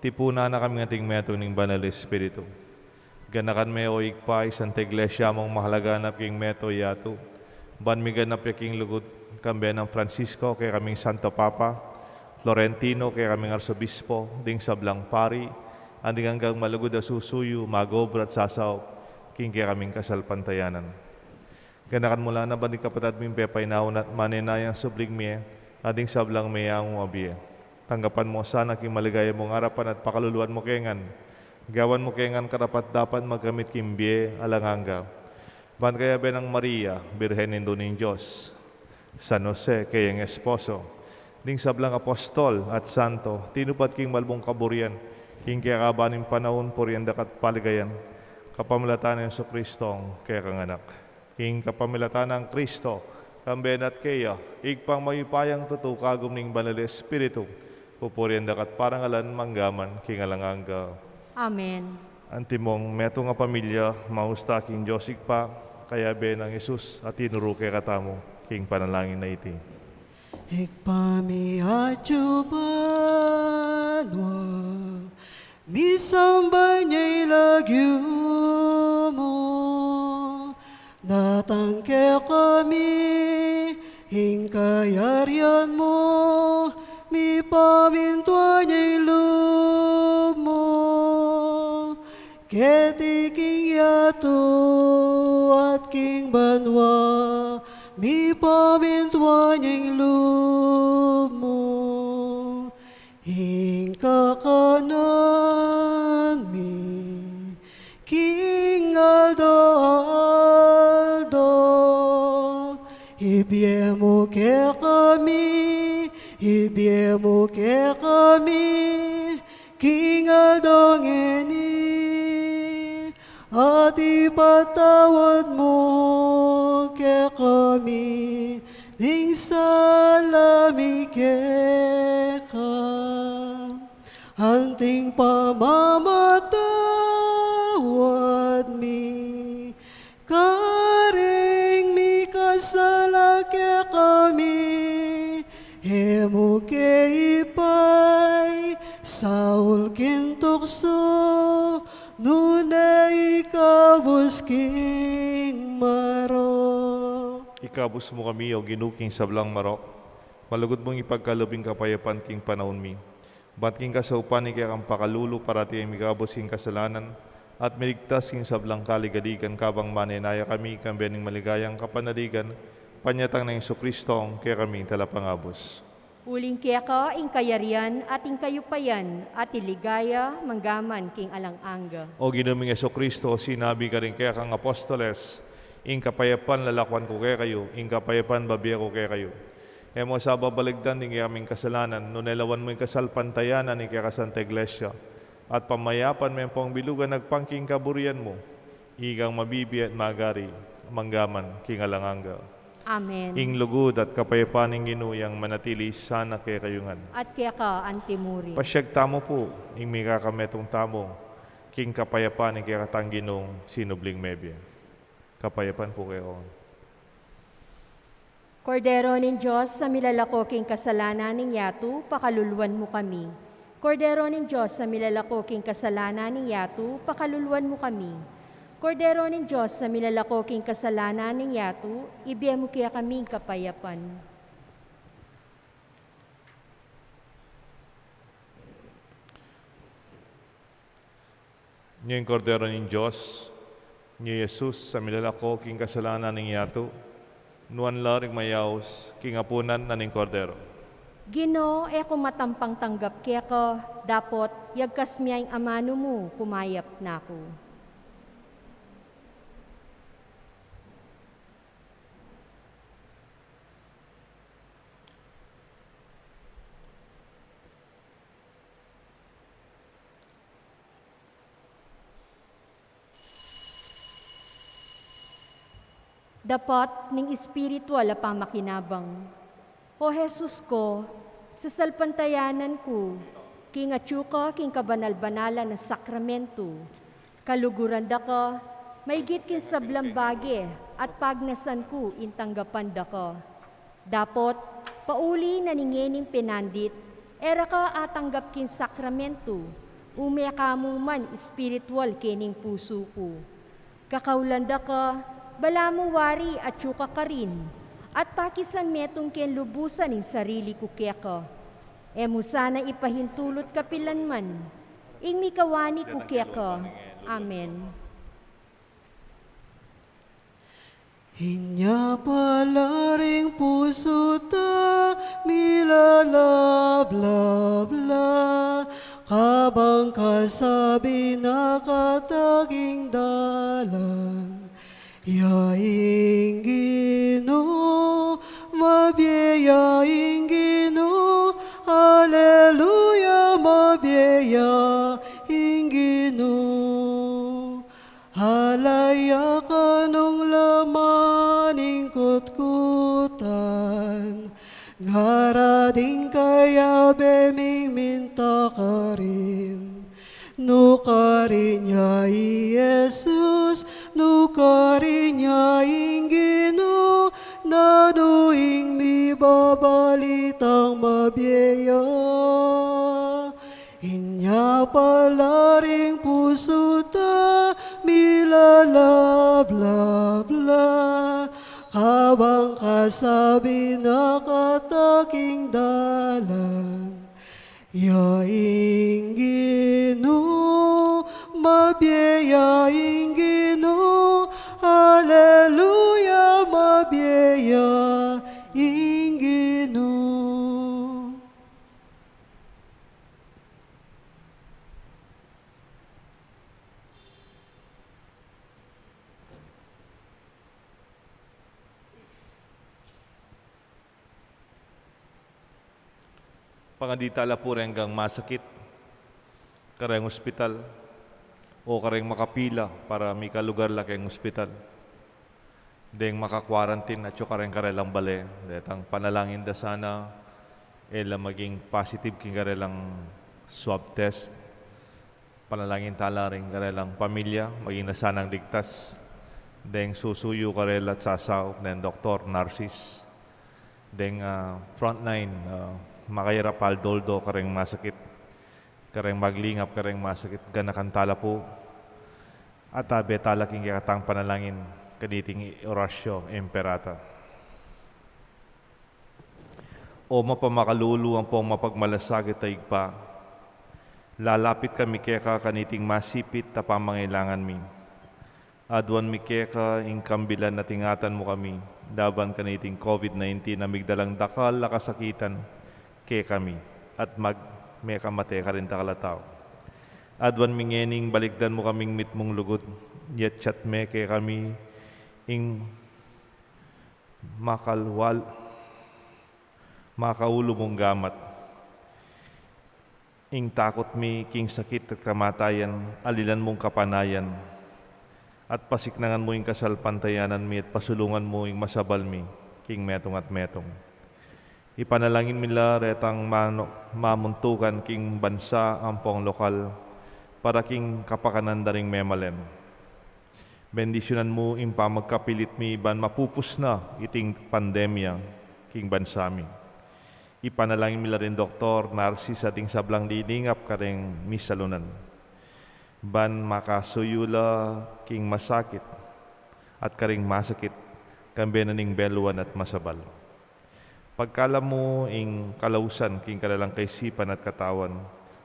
tipuna na kami ating meto ng Banal Espiritu. Ganakan me o igpay, Santa Iglesia mong mahalaganap king meto yato. Ban mi ganap king lugod kambe ng Francisco kay kaming Santo Papa, Florentino, kay kaming arsobispo, ding sablang pari, anding hanggang malugod na susuyo, magobra at sasaw, king kay kaming kasalpantayanan. Ganakan mula na ba ni kapatid ming pepay na unat manenayang sublig miye, ading sablang mayang abiye. Tanggapan mo sana king maligaya mong harapan at pakaluluan mo kengan. Gawan mo kengan karapat dapat magamit kimbye alanganga. Ban kaya benang Maria, Birhen ning Diyos. San Jose, kayang esposo ding sablang apostol at santo, tinupad king malbong kaburian, king kiakabanin panahon, puriandak at paligayan, kapamilatan ng so Kristong kiakanganak. King kapamilatan ng Kristo, kamben at keya, igpang mayupayang tutu ning banal espiritu, pupuriandak at parangalan manggaman, king alanganga. Amen. Antimong meto nga pamilya, mausta king Diyos igpa, kaya ben ang Isus at tinuro kay katamo, king panalangin na iti hikpami acıbanwa misambanyay lagyumo natangke kami hingkayaryan mo mi pamintwanyay lumo ketiking yato at king banwa Mi Mipa bintwanyang lumo Hingga kanan mi King Aldo Aldo Ibiemo ke kami Ibiemo ke kami King Aldo ni. at ipatawad mo kaya kami ding salamikeka anting pamamatawad mi karing mi kasalake kami hemu ke ipay saul kintukso Nunay kabus king maro. Ikabus mo kami o ginuking sablang maro. Malugod mong ipagkalubing kapayapan king panahon mi. Batking ka sa upan ni kang pakalulo para ti mikabos king kasalanan at miligtas king sablang kaligadigan kabang maninaya kami kang bening maligayang kapanaligan panyatang na Iso Kristo ang kaya kami talapangabos. Uling kiyaka, inkayarian, at inkayupayan, at iligaya, manggaman, king alang alanganga. O ginuming Yeso Kristo, sinabi ka rin kaya kang apostoles, inkapayapan lalakwan ko kaya kayo, inkapayapan babya ko kaya kayo. E mo sa babaligdan ni aming kasalanan, nunelawan mo yung kasalpantayanan ni kaya Santa Iglesia, at pamayapan mo pong bilugan nagpangking kaburian mo, igang mabibi at magari, manggaman, king alang alanganga. Amen. Ing lugod at kapayapaning ginuyang manatili sana kay kayungan. At kaya ka antimuri. Pasyag tamo po, ing may kakametong tamo, king kapayapaning kaya katang ginong sinubling mebya. Kapayapan po kayo. Kordero nin Diyos, sa milalako king kasalanan ning yato, pakaluluan mo kami. Kordero nin Diyos, sa milalako king kasalanan ning yato, pakaluluan mo kami. Kordero ng Diyos sa milalakoking kasalanan ng yato, ibiyam mo kaya kaming kapayapan. Niyo kordero ng Diyos, niyo Yesus sa milalakoking kasalanan ng yato, nuan laring mayaos, kingapunan na ning kordero. Gino, e eh, kung matampang tanggap kaya ko, dapot, yagkas miyang amano mo, kumayap na ako. dapat ning espiritual a pamakinabang. O Jesus ko, sa salpantayanan ko, king atyuka, king kabanal-banala ng sakramento, kaluguran da ka, maigit kin sablambage at pagnasan ko intanggapan da ka. Dapot, pauli na ningening pinandit, era ka atanggap kin sakramento, umya ka man spiritual kining puso ko. Kakaulanda ka, balamu wari at ka rin, at pakisan metong ken lubusan ng sarili ko kukya ko. Emo sana ipahintulot kapilan man, ing mikawani kukya ko. Amen. Hinya palaring puso ta milalabla-bla Habang kasabi na kataging dalan inginu, mabie inginu, Alleluia, mabie inginu. Halaya ka nung lamaning kutkutan, Ngarading kaya beming minta ka rin, Nukarin niya, Yesus, nukarinha inginu nanu ing mi babalitang mabiyaya. Inya palaring puso ta milalabla-bla habang kasabi na kataking dalan. Ya inginu Mabieja inginu, Aleluja, mabieja inginu. Pangandita lapurenggang masakit, karayang ospital, o kareng makapila para may kalugar laki ang ospital. Deng maka-quarantine at kareng karelang bale. Detang panalangin da sana ela eh, maging positive king karelang swab test. Panalangin tala rin karelang pamilya, maging nasanang ligtas. Deng susuyo karela at sasaw ng doktor, Narcis. Deng uh, ah, frontline, uh, ah, makayarapal doldo kareng masakit kareng maglingap, kareng masakit, ganakantala po. At abetala ah, king katang panalangin, kaditing Horacio Imperata. O mapamakalulu ang pong mapagmalasakit pa, lalapit kami keka kaniting masipit tapamangailangan mi. Adwan mi keka ingkambilan na tingatan mo kami, daban kaniting COVID-19 na migdalang dakal lakasakitan ke kami at mag may kamate karinta kalataw. Adwan mingening balikdan mo kaming mitmong lugod, yet chat me ke kami ing makalwal, makaulo mong gamat. Ing takot mi king sakit at kamatayan, alilan mong kapanayan, at pasiknangan mo ing kasalpantayanan mi at pasulungan mo ing masabal mi, king metong at metong. Ipanalangin nila retang mano, mamuntukan king bansa ang pong lokal para king kapakanan daring memalen. Bendisyonan mo impa magkapilit mi ban mapupus na iting pandemya king bansa mi. Ipanalangin nila rin Doktor Narcis ating sablang diningap kareng misalunan. Ban makasuyula king masakit at karing masakit kambenaning beluan at masabalo. Pagkala mo ing kalausan king kalalang kaisipan at katawan,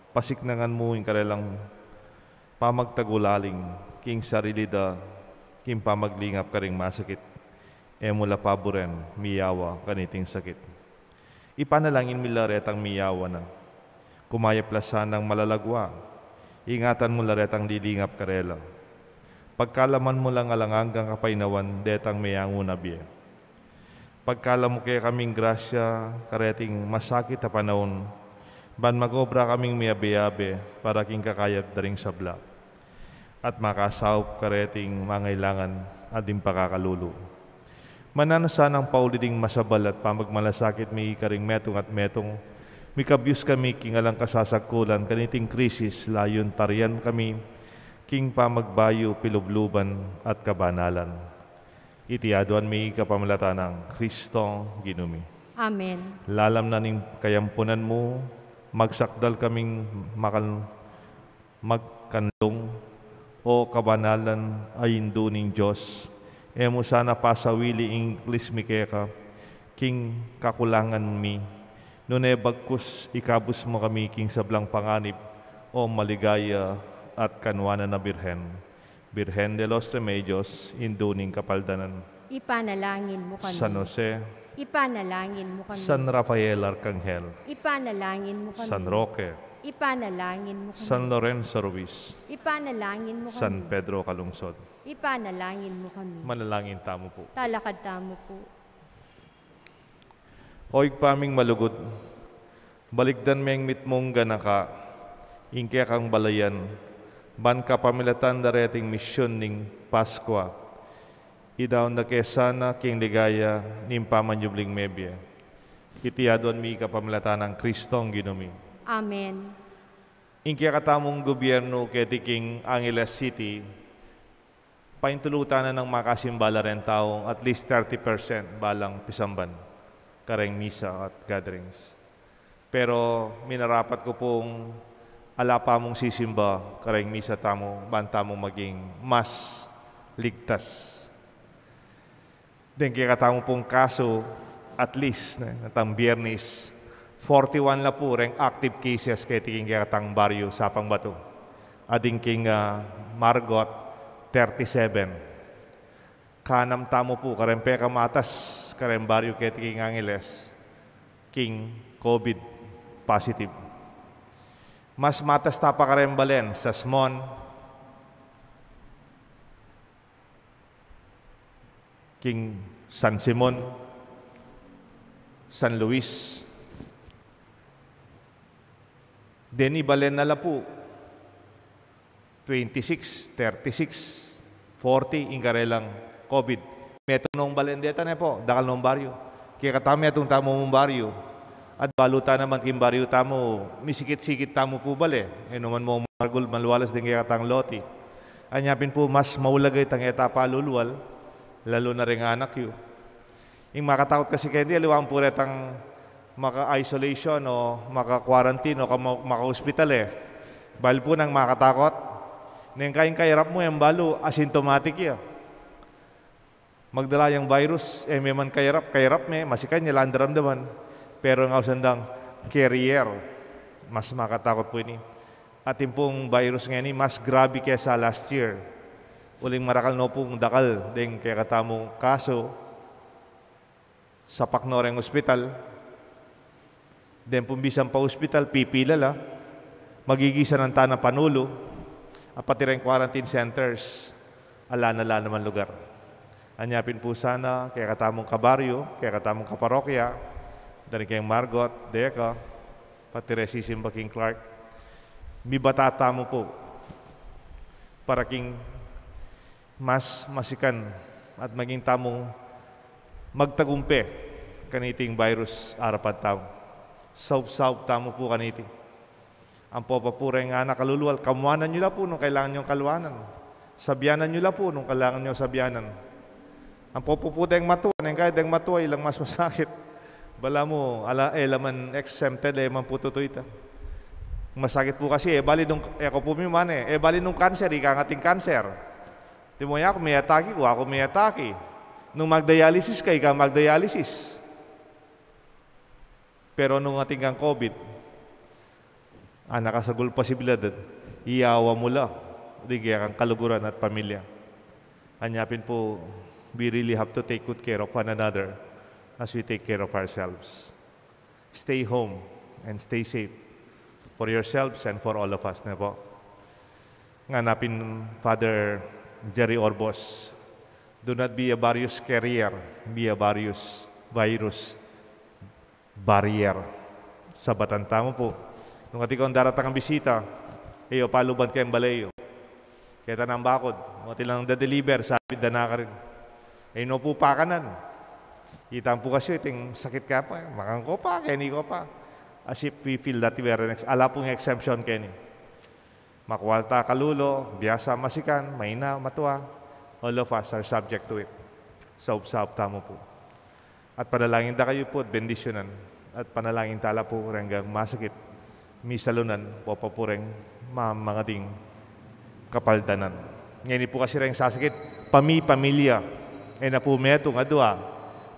pasiknangan mo ing kalalang pamagtagulaling king sarili da king pamaglingap karing masakit. E mula paboren miyawa kaniting sakit. Ipanalangin mila retang miyawa na. Kumayaplasan ng malalagwa. Ingatan mo laretang didingap karela pagkalaman mo lang alanganggang kapainawan detang mayang unabiya pagkala mo kaya kaming grasya, kareting masakit na panahon, ban magobra kaming miyabe-yabe para king kakayat daring sabla. At makasawp kareting mangailangan at din pakakalulo. Mananasan ang pauliting masabal at pamagmalasakit may ikaring metong at metong, mikabyus kami king alang kasasakulan kaniting krisis layon tarian kami king pamagbayo pilubluban at kabanalan iti aduanmi kapamalatanang Kristo ginumi. Amen. Lalam na ning kayampunan mo, magsakdal kaming makal magkandong o kabanalan ay indo ning Diyos. E mo sana pasawili English mi king kakulangan mi. Nune bagkus ikabus mo kami king sablang panganib o maligaya at kanwana na birhen Birhen de los Remedios, Induning Kapaldanan. Ipanalangin mo kami. San Jose. Ipanalangin mo kami. San Rafael Arcangel. Ipanalangin mo kami. San Roque. Ipanalangin mo kami. San Lorenzo Ruiz. Ipanalangin mo kami. San Pedro Calungsod. Ipanalangin mo kami. Manalangin tamo po. Talakad tamo po. Oig paming malugod, balikdan meng mitmong ganaka, ingke kang balayan, ban kapamilatan darating misyon ning Paskwa. Idaon da kesana king ligaya ning pamanyubling mebya. Iti adon mi kapamilatan ng Kristong ginumi. Amen. Ing katamong gobyerno keti king Angeles City, paintulutanan ng makasimbala rin taong at least 30% balang pisamban, kareng misa at gatherings. Pero minarapat ko pong ala pa mong sisimba, karayong misa tamo, banta mo maging mas ligtas. Then kaya katamo pong kaso, at least, na, natang biyernes, 41 la po reng active cases kay tingin kaya katang baryo sa pangbato. Ading king uh, Margot, 37. Kanam tamo po, karayong peka matas, karayong baryo kay tingin Angeles, king COVID positive mas matas tapakarembalen sa smon, King San Simon, San Luis, Deni Balen na lapu, 26, 36, 40, ingarelang COVID. Meto nung balendeta na po, dakal nung baryo. Kaya katami atong tamo mong baryo, at baluta naman kim baryo tamo, misikit-sikit tamo po bale. Inuman eh, mo margul malwalas din kaya tang loti. Anyapin po mas maulagay tang etapa lulwal, lalo na ring anak yu. Yung makatakot kasi kaya hindi, aliwang po retang maka-isolation o maka-quarantine o maka-hospital eh. Bal po nang makatakot. Nang kain kairap mo yung balo, asymptomatic yun. Magdala yung virus, eh may man kairap, kairap may, masikan niya, landaramdaman. Pero nga usandang carrier, mas makatakot po ini. Eh. Atin pong virus ngayon eh, mas grabe kesa last year. Uling marakal no pong dakal ding kaya katamong kaso sa Paknoreng Hospital. Then pumbisan pa hospital, pipila la. Magigisa ng tanang panulo. At pati rin quarantine centers. Alala-ala naman lugar. Anyapin po sana kaya katamong kabaryo, kaya katamong kaparokya, dari danikeng Margot, Deco, pati resisim pa King Clark. Bibatata mo po para king mas masikan at maging tamong magtagumpe kaniting virus arapat tamo. Saup-saup tamo po kaniti. Ang popapura nga nakaluluwal, kamuanan nyo la po nung kailangan nyo kaluanan. Sabyanan nyo la po nung kailangan nyo sabyanan. Ang popupudeng matuwa, ang kaideng matuwa, ilang mas masakit. Bala mo, ala, eh, laman exempted, eh, man puto to ita. Masakit po kasi, eh, bali nung, eh, ako po man, eh, eh, bali nung cancer, ikang ngating cancer. Di mo ako may atake, ko ako may atake. Nung magdialysis ka, ikang magdialysis. Pero nung ating kang COVID, ah, nakasagol posibilidad, iyawa mo di kaya kang kaluguran at pamilya. Anyapin po, we really have to take good care of one another as we take care of ourselves. Stay home and stay safe for yourselves and for all of us na po. Nga Father Jerry Orbos, do not be a various carrier, be a various virus barrier. Sa batanta mo po, nung katikong daratang bisita, iyo paluban kayong balayo. Kaya tanang bakod, mo tilang da-deliver, sabi da na ka no po pakanan. Kita po kasi iting sakit ka pa, makan ko pa, kini ko pa. As if we feel that we are next. ex- ala pong exemption kini. Makwalta, kalulo, biyasa masikan, maina, matua. All of us are subject to it. Saub-saub tamo po. At panalangin da kayo po at bendisyonan. At panalangin tala po renggang masakit. Misalunan, papapureng, mga ding kapaldanan. Ngayon po kasi rin sasakit, pami-pamilya. E eh, na po metong adwa,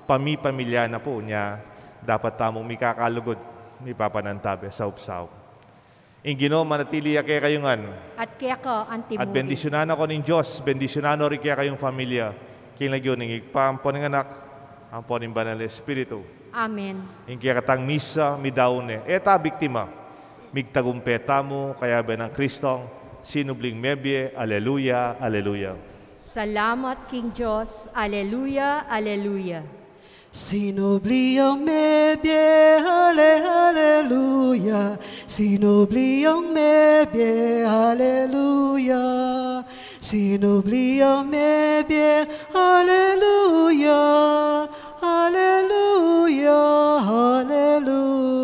pamipamilya na po niya, dapat tamong mikakalugod, may papanantabi sa upsaw. Ing Ginoo manatili ya kay kayungan. At kaya ko ang timuhi. At bendisyonan ako ning Dios, bendisyonan rin kaya kayong pamilya. King lagyo ning igpampon ng anak, ampon ng banal espiritu. Amen. Ing kaya katang misa midawne, eta biktima. Migtagumpeta mo kaya ba ng Kristong sinubling mebye, aleluya, aleluya. Salamat King Dios, aleluya, aleluya. Si n'oublions-me bien, alléluia. Si n'oublions-me bien, alléluia. Si n'oublions-me bien, alléluia. Alléluia, alléluia.